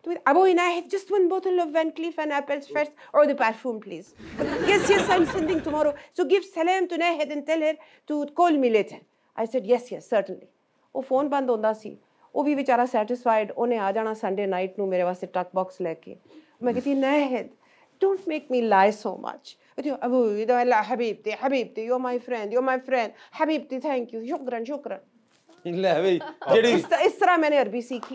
तो अबो इन आई हैव जस्ट वन बोतल of Van Cleef and Arpels first और the perfume please yes yes I am sending tomorrow so give सलाम to Nahid and tell her to call me later I said yes yes certainly ਉਹ phone ਬੰਦ ਹੁੰਦਾ ਸੀ ਉਹ ਵੀ ਵਿਚਾਰਾ satisfied ਉਹਨੇ ਆ ਜਾਣਾ ਸੰਡੇ ਨਾਈਟ ਨੂੰ ਮੇਰੇ ਵਾਸਤੇ ਟਰੱਕ ਬਾਕਸ ਲੈ ਕੇ ਮੈਂ ਕਹਿੰਦੀ ਨਹੀਂ don't make me lie so much أبوي لا حبيبتي حبيبتي you're my friend you're my friend حبيبتي thank you شكرا شكرا لا بي ਜਿਹੜੀ ਇਸ ਤਰ੍ਹਾਂ ਮੈਨੇ ਅਰਬੀ ਸਿੱਖੀ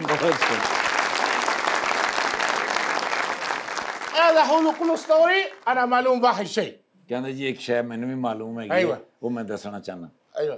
هذا حلول اسطوري انا معلوم واحد شيء ਕਹਿੰਦਾ ਜੀ ਇੱਕ ਸ਼ੈ ਮੈਨੂੰ ਵੀ ਮਾਲੂਮ ਹੈਗੀ ਉਹ ਮੈਂ ਦੱਸਣਾ ਚਾਹਨਾ ايوه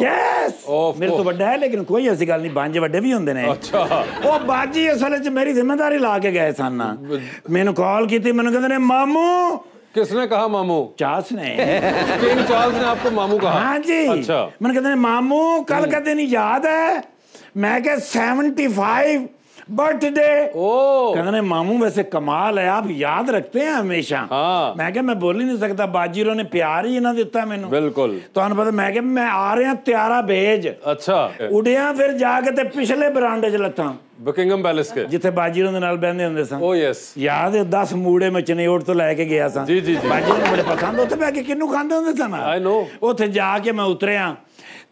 ਯੈਸ ਮੇਰੇ ਤੋਂ ਵੱਡਾ ਹੈ ਲੇਕਿਨ ਕੋਈ ਐਸੀ ਗੱਲ ਨਹੀਂ ਬਾਂਝੇ ਵੱਡੇ ਵੀ ਹੁੰਦੇ ਨੇ ਅੱਛਾ ਉਹ ਬਾਜੀ ਅਸਲ 'ਚ ਮੇਰੀ ਜ਼ਿੰਮੇਵਾਰੀ ਲਾ ਕੇ ਗਏ ਸਨ ਮੈਨੂੰ ਕਾਲ ਕੀਤੀ ਮੈਨੂੰ ਕਹਿੰਦੇ ਨੇ ਮਾਮੂ किसने कहा मामू चार्ल्स ने किंग चार्ल्स ने आपको मामू कहा हाँ जी अच्छा मैंने कहते मामू कल का दिन याद है मैं क्या सेवेंटी फाइव बर्थडे ओ कहने ਮਾਮੂ ਵੈਸੇ ਕਮਾਲ ਹੈ ਆਪ ਯਾਦ ਰੱਖਤੇ ਆ ਹਮੇਸ਼ਾ ਹਾਂ ਮੈਂ ਕਿਹਾ ਮੈਂ ਬੋਲ ਹੀ ਨਹੀਂ ਸਕਦਾ ਬਾਜੀਰੋ ਨੇ ਪਿਆਰ ਹੀ ਇਹਨਾਂ ਦਿੱਤਾ ਮੈਨੂੰ ਬਿਲਕੁਲ ਤੁਹਾਨੂੰ ਪਤਾ ਮੈਂ ਕਿਹਾ ਮੈਂ ਆ ਰਿਹਾ ਤਿਆਰਾ ਭੇਜ ਅੱਛਾ ਉੜਿਆ ਫਿਰ ਜਾ ਕੇ ਤੇ ਪਿਛਲੇ ਬਰਾਂਡੇ 'ਚ ਲੱਤਾਂ ਬਕਿੰਗਮ ਪੈਲਸ ਕੇ ਜਿੱਥੇ ਬਾਜੀਰੋ ਦੇ ਨਾਲ ਬੈੰਦੇ ਹੁੰਦੇ ਸਨ ਓ ਯੈਸ ਯਾਦ ਹੈ 10 ਮੂੜੇ ਮੈਂ ਚਨੇੜ ਤੋਂ ਲੈ ਕੇ ਗਿਆ ਸਾਂ ਜੀ ਜੀ ਜੀ ਬਾਜੀਰੋ ਨੂੰ ਬੜੇ ਪਸੰਦ ਉੱਥੇ ਬੈ ਕੇ ਕਿੰਨੂੰ ਖਾਂਦੇ ਹੁੰਦੇ ਸਾਂ ਆਈ ਨੋ ਉੱਥੇ ਜਾ ਕੇ ਮੈਂ ਉਤਰਿਆ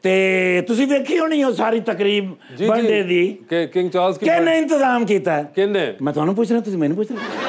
ਤੇ ਤੁਸੀਂ ਵੇਖੀ ਹੋਣੀ ਉਹ ਸਾਰੀ ਤਕਰੀਬ ਬੰਦੇ ਦੀ ਕਿ ਕਿੰਗ ਚਾਰਲਸ ਕੀ ਕਿਹਨੇ ਇੰਤਜ਼ਾਮ ਕੀਤਾ ਕਿਹਨੇ ਮੈਂ ਤੁਹਾਨੂੰ ਪੁੱਛ ਰਿਹਾ ਤੁਸੀਂ ਮੈਨੂੰ ਪੁੱਛ ਰਹੇ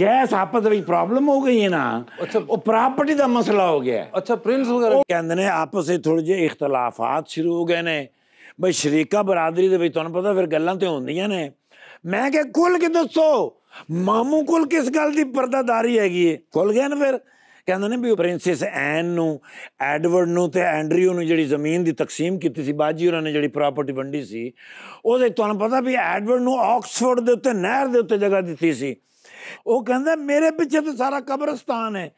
ਯੈਸ ਆਪਸ ਵਿੱਚ ਪ੍ਰੋਬਲਮ ਹੋ ਗਈ ਹੈ ਨਾ ਉਹ ਪ੍ਰਾਪਰਟੀ ਦਾ ਮਸਲਾ ਹੋ ਗਿਆ ਅੱਛਾ ਪ੍ਰਿੰਸ ਵਗੈਰਾ ਕਹਿੰਦੇ ਨੇ ਆਪਸ ਵਿੱਚ ਥੋੜੇ ਜਿਹੇ ਇਖਤਲਾਫਾਤ ਸ਼ੁਰੂ ਹੋ ਗਏ ਨੇ ਬਈ ਸ਼ਰੀਕਾ ਬਰਾਦਰੀ ਦੇ ਵਿੱਚ ਤੁਹਾਨੂੰ ਪਤਾ ਫਿਰ ਗੱਲਾਂ ਤੇ ਹੁੰਦੀਆਂ ਨੇ ਮੈਂ ਕਿ ਖੁੱਲ ਕੇ ਦੱਸੋ ਮਾਮੂ ਕੋਲ ਕਿਸ ਗੱਲ ਦੀ ਪਰਦਾਦਾਰੀ ਹੈਗੀ ਏ ਖੁੱਲ ਗਿਆ ਨਾ ਫਿਰ ਕਹਿੰਦੇ ਨੇ ਵੀ ਪ੍ਰਿੰਸੈਸ ਐਨ ਨੂੰ ਐਡਵਰਡ ਨੂੰ ਤੇ ਐਂਡਰਿਊ ਨੂੰ ਜਿਹੜੀ ਜ਼ਮੀਨ ਦੀ ਤਕਸੀਮ ਕੀਤੀ ਸੀ ਬਾਜੀ ਉਹਨਾਂ ਨੇ ਜਿਹੜੀ ਪ੍ਰਾਪਰਟੀ ਵੰਡੀ ਸੀ ਉਹਦੇ ਤੁਹਾਨੂੰ ਪਤਾ ਵੀ ਐਡਵਰਡ ਨੂੰ ਆਕਸਫੋਰਡ ਦੇ ਉੱਤੇ ਨਹਿਰ ਦੇ ਉੱਤੇ ਜਗ੍ਹਾ ਦਿੱਤੀ ਸੀ ਉਹ ਕਹਿੰਦਾ ਮੇਰੇ ਪਿੱਛੇ ਤਾਂ ਸਾਰਾ ਕਬਰਸਤਾਨ ਹੈ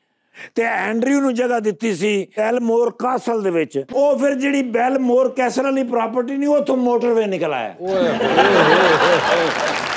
ਤੇ ਐਂਡਰਿਊ ਨੂੰ ਜਗ੍ਹਾ ਦਿੱਤੀ ਸੀ ਬੈਲਮੋਰ ਕਾਸਲ ਦੇ ਵਿੱਚ ਉਹ ਫਿਰ ਜਿਹੜੀ ਬੈਲਮੋਰ ਕੈਸਲ ਵਾਲੀ ਪ੍ਰਾਪਰਟੀ ਨਹੀਂ ਉਥੋਂ ਮੋਟਰਵੇ ਨਿਕਲ ਆਇਆ ਓਏ ਹੋਏ ਹੋਏ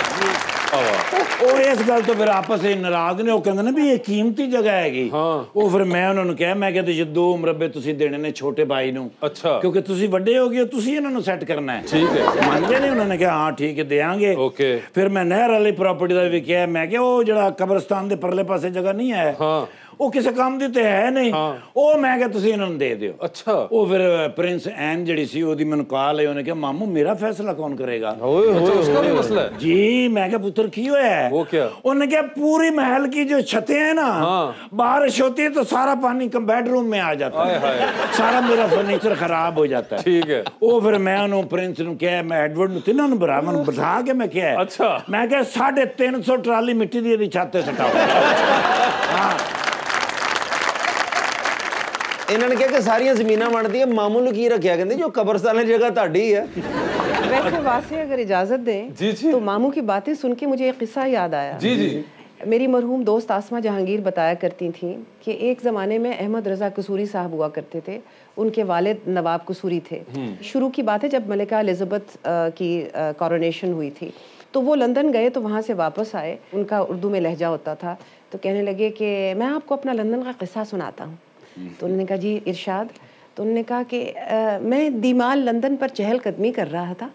ਉਹ ਇਸ ਗੱਲ ਤੋਂ ਫਿਰ ਆਪਸ ਵਿੱਚ ਨਾਰਾਜ਼ ਨੇ ਉਹ ਕਹਿੰਦੇ ਨੇ ਵੀ ਇਹ ਕੀਮਤੀ ਜਗ੍ਹਾ ਹੈਗੀ ਉਹ ਫਿਰ ਮੈਂ ਉਹਨਾਂ ਨੂੰ ਕਿਹਾ ਮੈਂ ਕਿਹਾ ਤੇ ਦੋ ਮਰਬੇ ਤੁਸੀਂ ਦੇਣੇ ਨੇ ਛੋਟੇ ਬਾਈ ਨੂੰ ਅੱਛਾ ਕਿਉਂਕਿ ਤੁਸੀਂ ਵੱਡੇ ਹੋ ਗਏ ਤੁਸੀਂ ਇਹਨਾਂ ਨੂੰ ਸੈੱਟ ਕਰਨਾ ਹੈ ਠੀਕ ਹੈ ਗਏ ਨੇ ਉਹਨਾਂ ਨੇ ਕਿਹਾ ਹਾਂ ਠੀਕ ਹੈ ਦੇਾਂਗੇ ਓਕੇ ਫਿਰ ਮੈਂ ਨਹਿਰ ਵਾਲੀ ਪ੍ਰਾਪਰਟੀ ਦਾ ਵੀ ਕਿਹਾ ਮੈਂ ਕਿਹਾ ਉਹ ਜਿਹੜਾ ਕਬਰਸਤਾਨ ਦੇ ਪਰਲੇ ਪਾਸੇ ਜਗ੍ਹਾ ਨਹੀਂ ਹੈ ਹਾਂ ਉਹ ਕਿਸੇ ਕੰਮ ਦੀ ਤੇ ਹੈ ਨਹੀਂ ਉਹ ਮੈਂ ਕਿਹਾ ਤੁਸੀਂ ਇਹਨਾਂ ਨੂੰ ਦੇ ਦਿਓ ਅੱਛਾ ਉਹ ਫਿਰ ਪ੍ਰਿੰਸ ਐਨ ਜਿਹੜੀ ਸੀ ਉਹਦੀ ਮੈਨੂੰ ਕਾਲ ਆਈ ਉਹਨੇ ਕਿਹਾ ਮਾਮੂ ਮੇਰਾ ਫੈਸਲਾ ਕੌਣ ਕਰੇਗਾ ਓਏ ਹੋਏ ਉਸਕਾ ਵੀ ਮਸਲਾ ਹੈ ਜੀ मैं क्या पुत्र की हुआ है क्या पूरी महल की जो छतें हैं ना बारिश होती है तो सारा पानी बेडरूम में आ जाता है सारा मेरा फर्नीचर खराब हो जाता है ठीक है वो फिर मैं उन्होंने प्रिंस नु मैं एडवर्ड नु तिना नु मैं बिठा के मैं क्या अच्छा मैं क्या 350 ट्राली मिट्टी दी छत से इन्होंने कहा कि सारिया जमीन बन दी ਹੈ ਮਾਮੂ ਨੂੰ ਕੀ ਰੱਖਿਆ ਕਹਿੰਦੇ ਜੋ ਕਬਰਸਤਾਨ ਦੀ वैसे वासे अगर इजाजत दें जी जी तो मामू की बातें सुन के मुझे एक किस्सा याद आया जी जी मेरी मरहूम दोस्त आसमा जहांगीर बताया करती थी कि एक ज़माने में अहमद रज़ा कसूरी साहब हुआ करते थे उनके वालिद नवाब कसूरी थे हम्म। शुरू की बात है जब मलिका एलिजबथ की कॉरोनेशन हुई थी तो वो लंदन गए तो वहाँ से वापस आए उनका उर्दू में लहजा होता था तो कहने लगे कि मैं आपको अपना लंदन का किस्सा सुनाता हूँ तो उन्होंने कहा जी इरशाद तो उन्होंने कहा कि आ, मैं दीमाल लंदन पर चहलकदमी कर रहा था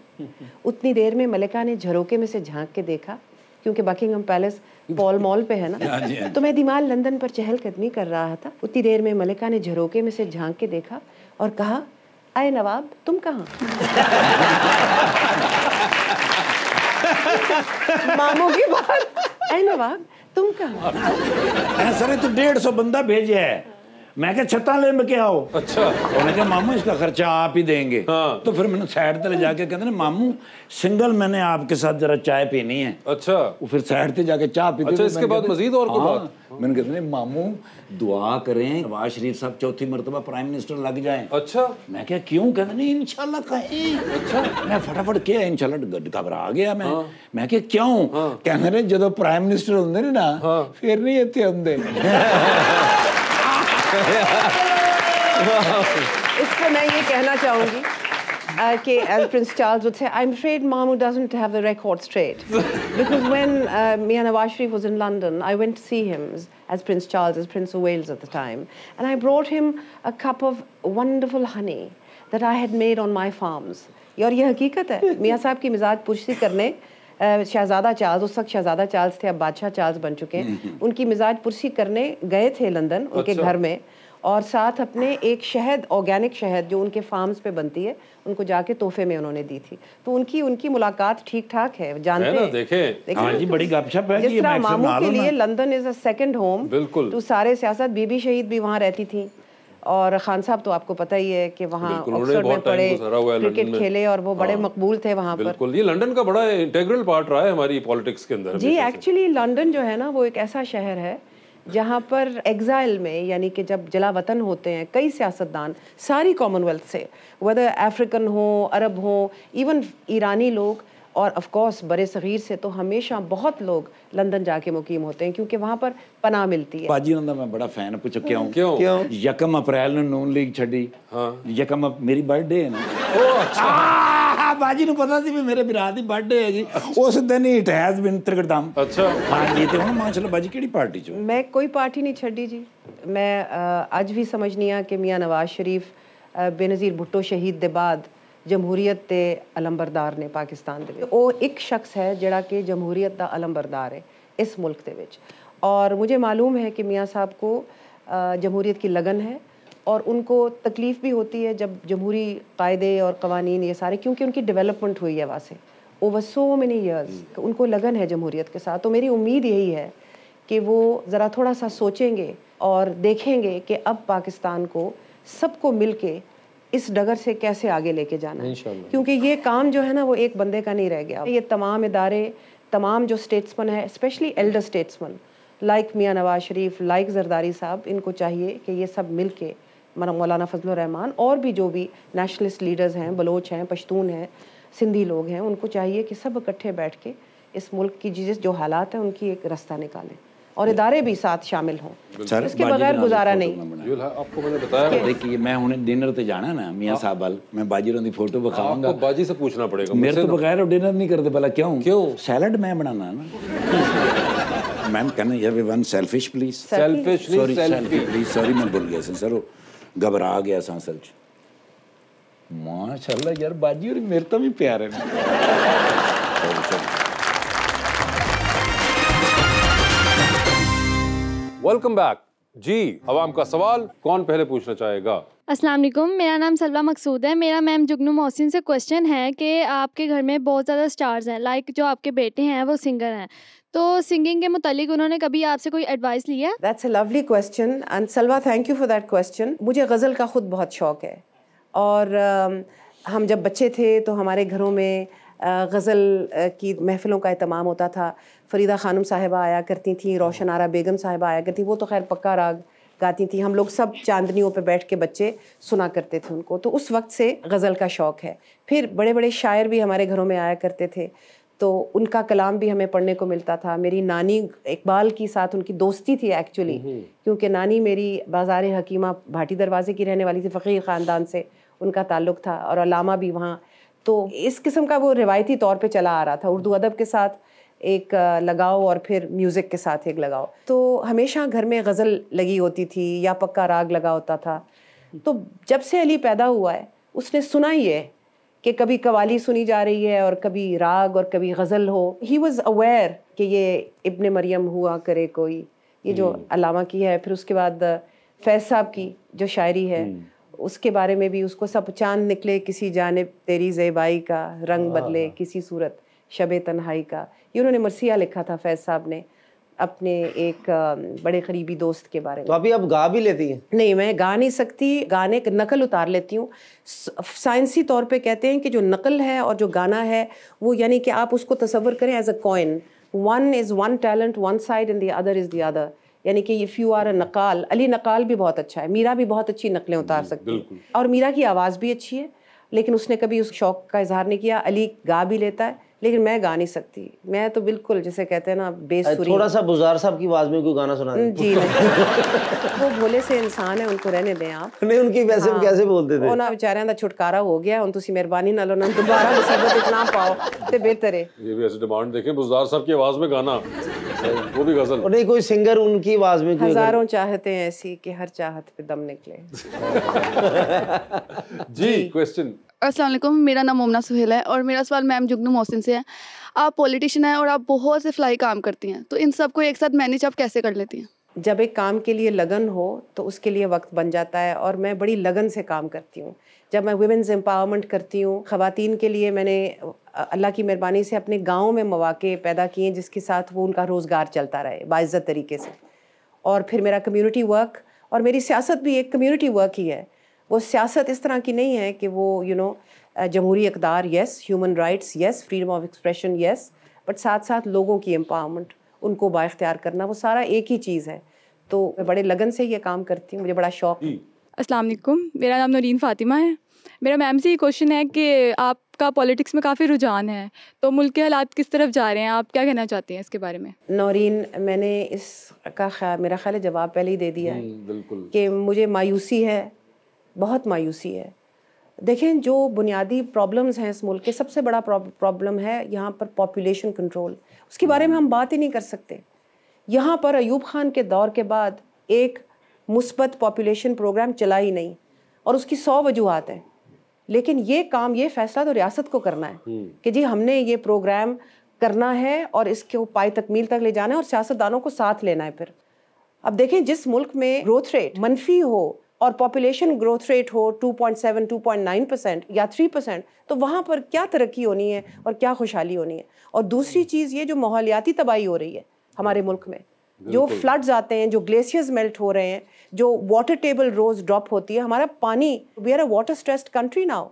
उतनी देर में मलिका ने झरोके में से झांक के देखा क्योंकि बकिंगम पैलेस पॉल मॉल पे है ना हाँ हाँ तो मैं दीमाल लंदन पर चहलकदमी कर रहा था उतनी देर में मलिका ने झरोके में से झांक के देखा और कहा आए नवाब तुम कहाँ मामू की बात आए नवाब तुम कहाँ सर तो डेढ़ सौ बंदा भेजे है मैं क्या छत्ता ले में क्या हो अच्छा मैंने क्या मामू इसका खर्चा आप ही देंगे हाँ। तो फिर मैंने साइड तले जाके कहते ना मामू सिंगल मैंने आपके साथ जरा चाय पीनी है अच्छा वो फिर साइड से जाके चाय पीते अच्छा, इसके बाद मजीद और कोई हाँ। बात मैंने कहते ना मामू दुआ करें नवाज शरीफ साहब चौथी मरतबा प्राइम मिनिस्टर लग जाए अच्छा मैं क्या क्यों कहते नहीं इनशाला कहें अच्छा मैं फटाफट क्या इनशाला घबरा गया मैं हाँ। मैं क्या क्यों हाँ। कहते जब प्राइम मिनिस्टर होंगे ना हाँ। फिर नहीं इतने होंगे इस पर मैं ये कहना चाहूँगी कि as Prince Charles would say, I'm afraid Mahmoud doesn't have the record straight. because when uh, Mia Nawaz Sharif was in London, I went to see him as, as, Prince Charles, as Prince of Wales at the time, and I brought him a cup of wonderful honey that I had made on my farms. ये और ये हकीकत है मियाँ साहब की मिजाज पुश्ती करने शहजादा चार्ल्स उस वक्त शहजादा चार्ल्स थे अब बादशाह चार्ल्स बन चुके हैं हम्म, हम्म। उनकी मिजाज पुरसी करने गए थे लंदन उनके अच्छा। घर में और साथ अपने एक शहद ऑर्गेनिक शहद जो उनके फार्म्स पे बनती है उनको जाके तोहफे में उन्होंने दी थी तो उनकी उनकी मुलाकात ठीक ठाक है जानते हैं देखे, देखे हाँ जी बड़ी गपशप है जिस तरह मामू के लिए London is a second home बिल्कुल तो सारे सियासत बीबी शहीद भी वहाँ रहती थी और खान साहब तो आपको पता ही है कि वहाँ क्रिकेट खेले और वो बड़े हाँ, मकबूल थे वहाँ पर बिल्कुल ये लंदन का बड़ा इंटेग्रल पार्ट रहा है हमारी पॉलिटिक्स के अंदर जी एक्चुअली लंदन जो है ना वो एक ऐसा शहर है जहाँ पर एग्जाइल में यानी कि जब जला वतन होते हैं कई सियासतदान सारी कॉमनवेल्थ से वेदर अफ्रीकन हो अरब हो इवन ईरानी लोग और ऑफ कोर्स बड़े सग़ीर से तो हमेशा बहुत लोग लंदन जाके मुकीम होते हैं क्योंकि वहाँ पर पनाह मिलती है पाजी मैं बड़ा फैन पूछो क्यों क्यों यकम अप्रैल नून लीग छड़ी यकम अप, मेरी बर्थडे है ना ਬਾਜੀ ਨੂੰ ਪਤਾ ਸੀ ਵੀ ਮੇਰੇ ਭਰਾ ਦੀ ਬਰਥਡੇ ਹੈ ਜੀ ਉਸ ਦਿਨ ਹੀ ਇਟ ਹੈਜ਼ ਬੀਨ ਅੱਛਾ ਹਾਂ ਜੀ ਤੇ ਹੁਣ ਮਾਸ਼ਾਅੱਲਾ ਬਾਜੀ ਕਿਹੜੀ ਪਾਰਟੀ ਚੋਂ ਮੈਂ ਕੋਈ ਪਾਰਟੀ ਨਹੀਂ ਛੱਡੀ ਜੀ ਮੈਂ ਅੱਜ ਵੀ ਸਮਝਨੀ ਆ ਕਿ ਮੀਆਂ ਨਵਾਜ਼ ਸ਼ਰੀਫ ਬੇਨਜ਼ੀਰ ਭੁੱਟੋ ਸ਼ਹੀਦ ਦੇ ਬਾਅਦ जमहूरीत ਤੇ ने पाकिस्तान के वो एक शख्स है जरा कि जमहूरीत का ਜਮਹੂਰੀਅਤ है इस मुल्क के ਮੁਲਕ और मुझे मालूम है कि मियाँ साहब को जमहूरीत की लगन है और उनको तकलीफ़ भी होती है जब जमहूरी कायदे और कवानी ये सारे क्योंकि उनकी डेवलपमेंट हुई है वहाँ से ओवर सो मैनी ईयर्स उनको लगन है जमहूरीत के साथ तो मेरी उम्मीद यही है कि वो ज़रा थोड़ा सा सोचेंगे और देखेंगे कि अब पाकिस्तान को सबको मिल के इस डगर से कैसे आगे लेके जाना है क्योंकि ये काम जो है ना वो एक बंदे का नहीं रह गया ये तमाम इदारे तमाम जो स्टेट्समैन है स्पेशली एल्डर स्टेट्समैन लाइक मियाँ नवाज शरीफ लाइक जरदारी साहब इनको चाहिए कि ये सब मिल के मौलाना रहमान और भी जो भी नेशनलिस्ट लीडर्स हैं बलोच हैं पश्तून हैं सिंधी लोग हैं उनको चाहिए कि सब इकट्ठे बैठ के इस मुल्क की जिस जो हालात हैं उनकी एक रास्ता निकालें और इदारे भी साथ शामिल हों इसके बगैर गुजारा नहीं हाँ, आपको मैंने बताया देखिए मैं उन्हें डिनर पे जाना ना मियाँ हाँ। साहब वाल मैं बाजी की फोटो बखाऊंगा बाजी से पूछना पड़ेगा मेरे तो बगैर डिनर नहीं करते भला क्यों क्यों सैलड मैं बनाना ना मैम कहना I we one selfish please selfish sorry selfie please sorry मैं भूल गया सर घबरा गया सा सच माशाल्लाह यार बाजी और मेरे तो भी प्यार है वेलकम बैक जी आवाम का सवाल कौन पहले पूछना चाहेगा अस्सलाम वालेकुम मेरा नाम सलवा मकसूद है मेरा मैम जुगनू मोहसिन से क्वेश्चन है कि आपके घर में बहुत ज़्यादा स्टार्स हैं लाइक जो आपके बेटे हैं वो सिंगर हैं तो सिंगिंग के मुतालिक उन्होंने कभी आपसे कोई एडवाइस लिया है that's a lovely question and Salwa thank you for that question मुझे गज़ल का खुद बहुत शौक है और हम जब बच्चे थे तो हमारे घरों में गज़ल की महफ़िलों का अहतमाम होता था फरीदा खानम साहिबा आया करती थी रोशन आरा बेगम साहिबा आया करती वो तो खैर पक्का राग गाती थी हम लोग सब चांदनियों पे बैठ के बच्चे सुना करते थे उनको तो उस वक्त से गज़ल का शौक़ है फिर बड़े बड़े शायर भी हमारे घरों में आया करते थे तो उनका कलाम भी हमें पढ़ने को मिलता था मेरी नानी इकबाल की साथ उनकी दोस्ती थी एक्चुअली हम्म। क्योंकि नानी मेरी बाजार हकीमा भाटी दरवाजे की रहने वाली थी फ़कीर ख़ानदान से उनका ताल्लुक था और अलामा भी वहाँ तो इस किस्म का वो रिवायती तौर पे चला आ रहा था उर्दू अदब के साथ एक लगाओ और फिर म्यूज़िक के साथ एक लगाओ तो हमेशा घर में गज़ल लगी होती थी या पक्का राग लगा होता था तो जब से अली पैदा हुआ है उसने सुना ही है कि कभी कवाली सुनी जा रही है और कभी राग और कभी गज़ल हो ही वॉज़ अवेयर कि ये इबन मरियम हुआ करे कोई ये जो हम्म। अलामा की है फिर उसके बाद फैज़ साहब की जो शायरी है हम्म। उसके बारे में भी उसको सब चांद निकले किसी जानब तेरी जेबाई का रंग हाँ, बदले हाँ। किसी सूरत शब तन्हाई का उन्होंने मरसिया लिखा था फैज साहब ने अपने एक बड़े करीबी दोस्त के बारे में तो अभी आप गा भी लेती हैं नहीं मैं गा नहीं सकती गाने की नकल उतार लेती हूँ साइंसी तौर पे कहते हैं कि जो नकल है और जो गाना है वो यानी कि आप उसको तस्वर करें as a coin one is one talent one side and the other is the other यानी कि इफ़ यू आर अ नकाल अली नकाल भी बहुत अच्छा है मीरा भी बहुत अच्छी नकलें उतार सकती है और मीरा की आवाज़ भी अच्छी है लेकिन उसने कभी उस शौक़ का इजहार नहीं किया अली गा भी लेता है लेकिन मैं गा नहीं सकती मैं तो बिल्कुल जैसे कहते हैं ना बेसुरी थोड़ा सा बुजार साहब की आवाज में कोई गाना सुना जी नहीं वो भोले से इंसान है उनको रहने दें आप नहीं उनकी वैसे हाँ, कैसे बोलते थे ਉਹਨਾਂ ਵਿਚਾਰਿਆਂ ਦਾ ਛੁਟਕਾਰਾ ਹੋ ਗਿਆ ਹੁਣ ਤੁਸੀਂ ਮਿਹਰਬਾਨੀ ਨਾਲ ਉਹਨਾਂ ਨੂੰ ਦੁਬਾਰਾ ਮੁਸੀਬਤ ਵਿੱਚ ਨਾ ਪਾਓ ਤੇ ਬਿਹਤਰ ਹੈ ये भी ऐसे डिमांड देखें बुजार साहब की आवाज में गाना वो भी गजल और नहीं कोई सिंगर उनकी आवाज में कोई हजारों चाहते हैं ऐसी कि हर चाहत पे दम निकले जी क्वेश्चन असलम मेरा नाम मोमना सुहेल है और मेरा सवाल मैम जुगनू मोहसिन से है आप पॉलिटिशियन हैं और आप बहुत से फ्लाई काम करती हैं तो इन सब को एक साथ मैनेज आप कैसे कर लेती हैं जब एक काम के लिए लगन हो तो उसके लिए वक्त बन जाता है और मैं बड़ी लगन से काम करती हूँ जब मैं वुमेंस एम्पावरमेंट करती हूँ ख़वान के लिए मैंने अल्लाह की मेहरबानी से अपने गाँव में मौाक़े पैदा किए जिसके साथ वो उनका रोज़गार चलता रहे बाज़त तरीके से और फिर मेरा कम्यूनिटी वर्क और मेरी सियासत भी एक कम्यूनिटी वर्क ही है वो सियासत इस तरह की नहीं है कि वो यू नो जमहूरी अकदार yes human rights yes freedom of expression yes but साथ साथ लोगों की एम्पावरमेंट उनको बाख्तियार करना वो सारा एक ही चीज़ है तो मैं बड़े लगन से ये काम करती हूँ मुझे बड़ा शौक अस्सलाम वालेकुम मेरा नाम नौरीन फातिमा है मेरा मैम से ये क्वेश्चन है कि आपका पॉलिटिक्स में काफ़ी रुझान है तो मुल्क के हालात किस तरफ जा रहे हैं आप क्या कहना चाहती हैं इसके बारे में नौरीन मैंने इसका ख्याल मेरा ख्याल जवाब पहले ही दे दिया है हम्म, कि मुझे मायूसी है बहुत मायूसी है देखें जो बुनियादी प्रॉब्लम्स हैं इस मुल्क के सबसे बड़ा प्रॉब्लम है यहाँ पर पॉपुलेशन कंट्रोल उसके बारे में हम बात ही नहीं कर सकते यहाँ पर अयूब खान के दौर के बाद एक मुस्बत पॉपुलेशन प्रोग्राम चला ही नहीं और उसकी सौ वजूहत हैं लेकिन ये काम ये फैसला तो रियासत को करना है हम्म। कि जी हमने ये प्रोग्राम करना है और इसके पाए तकमील तक ले जाना है और सियासतदानों को साथ लेना है फिर अब देखें जिस मुल्क में ग्रोथ रेट मनफी हो और पॉपुलेशन ग्रोथ रेट हो 2.7, 2.9 परसेंट या 3 परसेंट तो वहाँ पर क्या तरक्की होनी है और क्या खुशहाली होनी है और दूसरी चीज़ ये जो माहौलियाती तबाही हो रही है हमारे मुल्क में जो फ्लड्स आते हैं जो ग्लेशियर्स मेल्ट हो रहे हैं जो वाटर टेबल रोज ड्रॉप होती है हमारा पानी we are a water stressed country now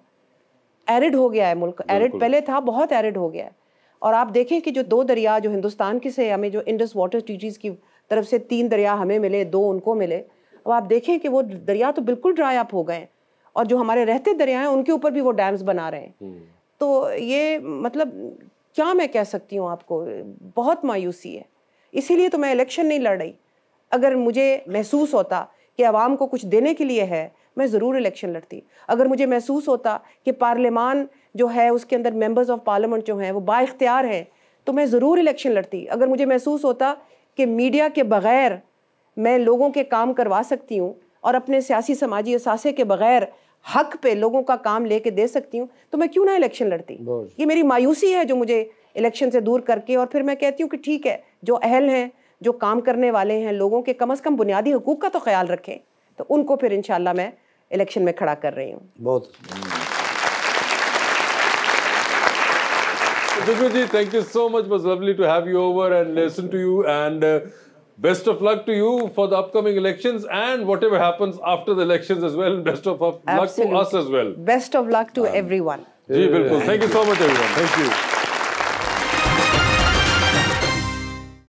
arid हो गया है मुल्क एरिड पहले था बहुत एरिड हो गया है और आप देखें कि जो दो दरिया जो हिंदुस्तान के से हमें जो इंडस वाटर ट्रीटीज़ की तरफ से तीन दरिया हमें मिले दो उनको मिले अब आप देखें कि वो दरिया तो बिल्कुल ड्राई अप हो गए हैं और जो हमारे रहते दरिया हैं उनके ऊपर भी वो डैम्स बना रहे हैं हम्म। तो ये मतलब क्या मैं कह सकती हूँ आपको बहुत मायूसी है इसीलिए तो मैं इलेक्शन नहीं लड़ रही अगर मुझे महसूस होता कि आवाम को कुछ देने के लिए है मैं ज़रूर इलेक्शन लड़ती अगर मुझे महसूस होता कि पार्लियामान जो है उसके अंदर मेंबर्स ऑफ पार्लियामेंट जो हैं वो बाख्तियार हैं तो मैं ज़रूर इलेक्शन लड़ती अगर मुझे महसूस होता कि मीडिया के बग़ैर मैं लोगों के काम करवा सकती हूँ और अपने सियासी समाजी असासे के बगैर हक पे लोगों का काम लेके दे सकती हूँ तो मैं क्यों ना इलेक्शन लड़ती ये मेरी मायूसी है जो मुझे इलेक्शन से दूर करके और फिर मैं कहती हूँ कि ठीक है जो अहल हैं जो काम करने वाले हैं लोगों के कम अज़ कम बुनियादी हकूक का तो ख्याल रखें तो उनको फिर इन मैं इलेक्शन में खड़ा कर रही हूँ बहुत Juju ji, तो thank you so much. It was lovely to have you over and listen to you. And uh, Best of luck to you for the upcoming elections and whatever happens after the elections as well. best of luck Absolutely. to us as well. Best of luck to um, everyone. yeah, yeah, yeah. Thank, Thank you so much, everyone. Thank you.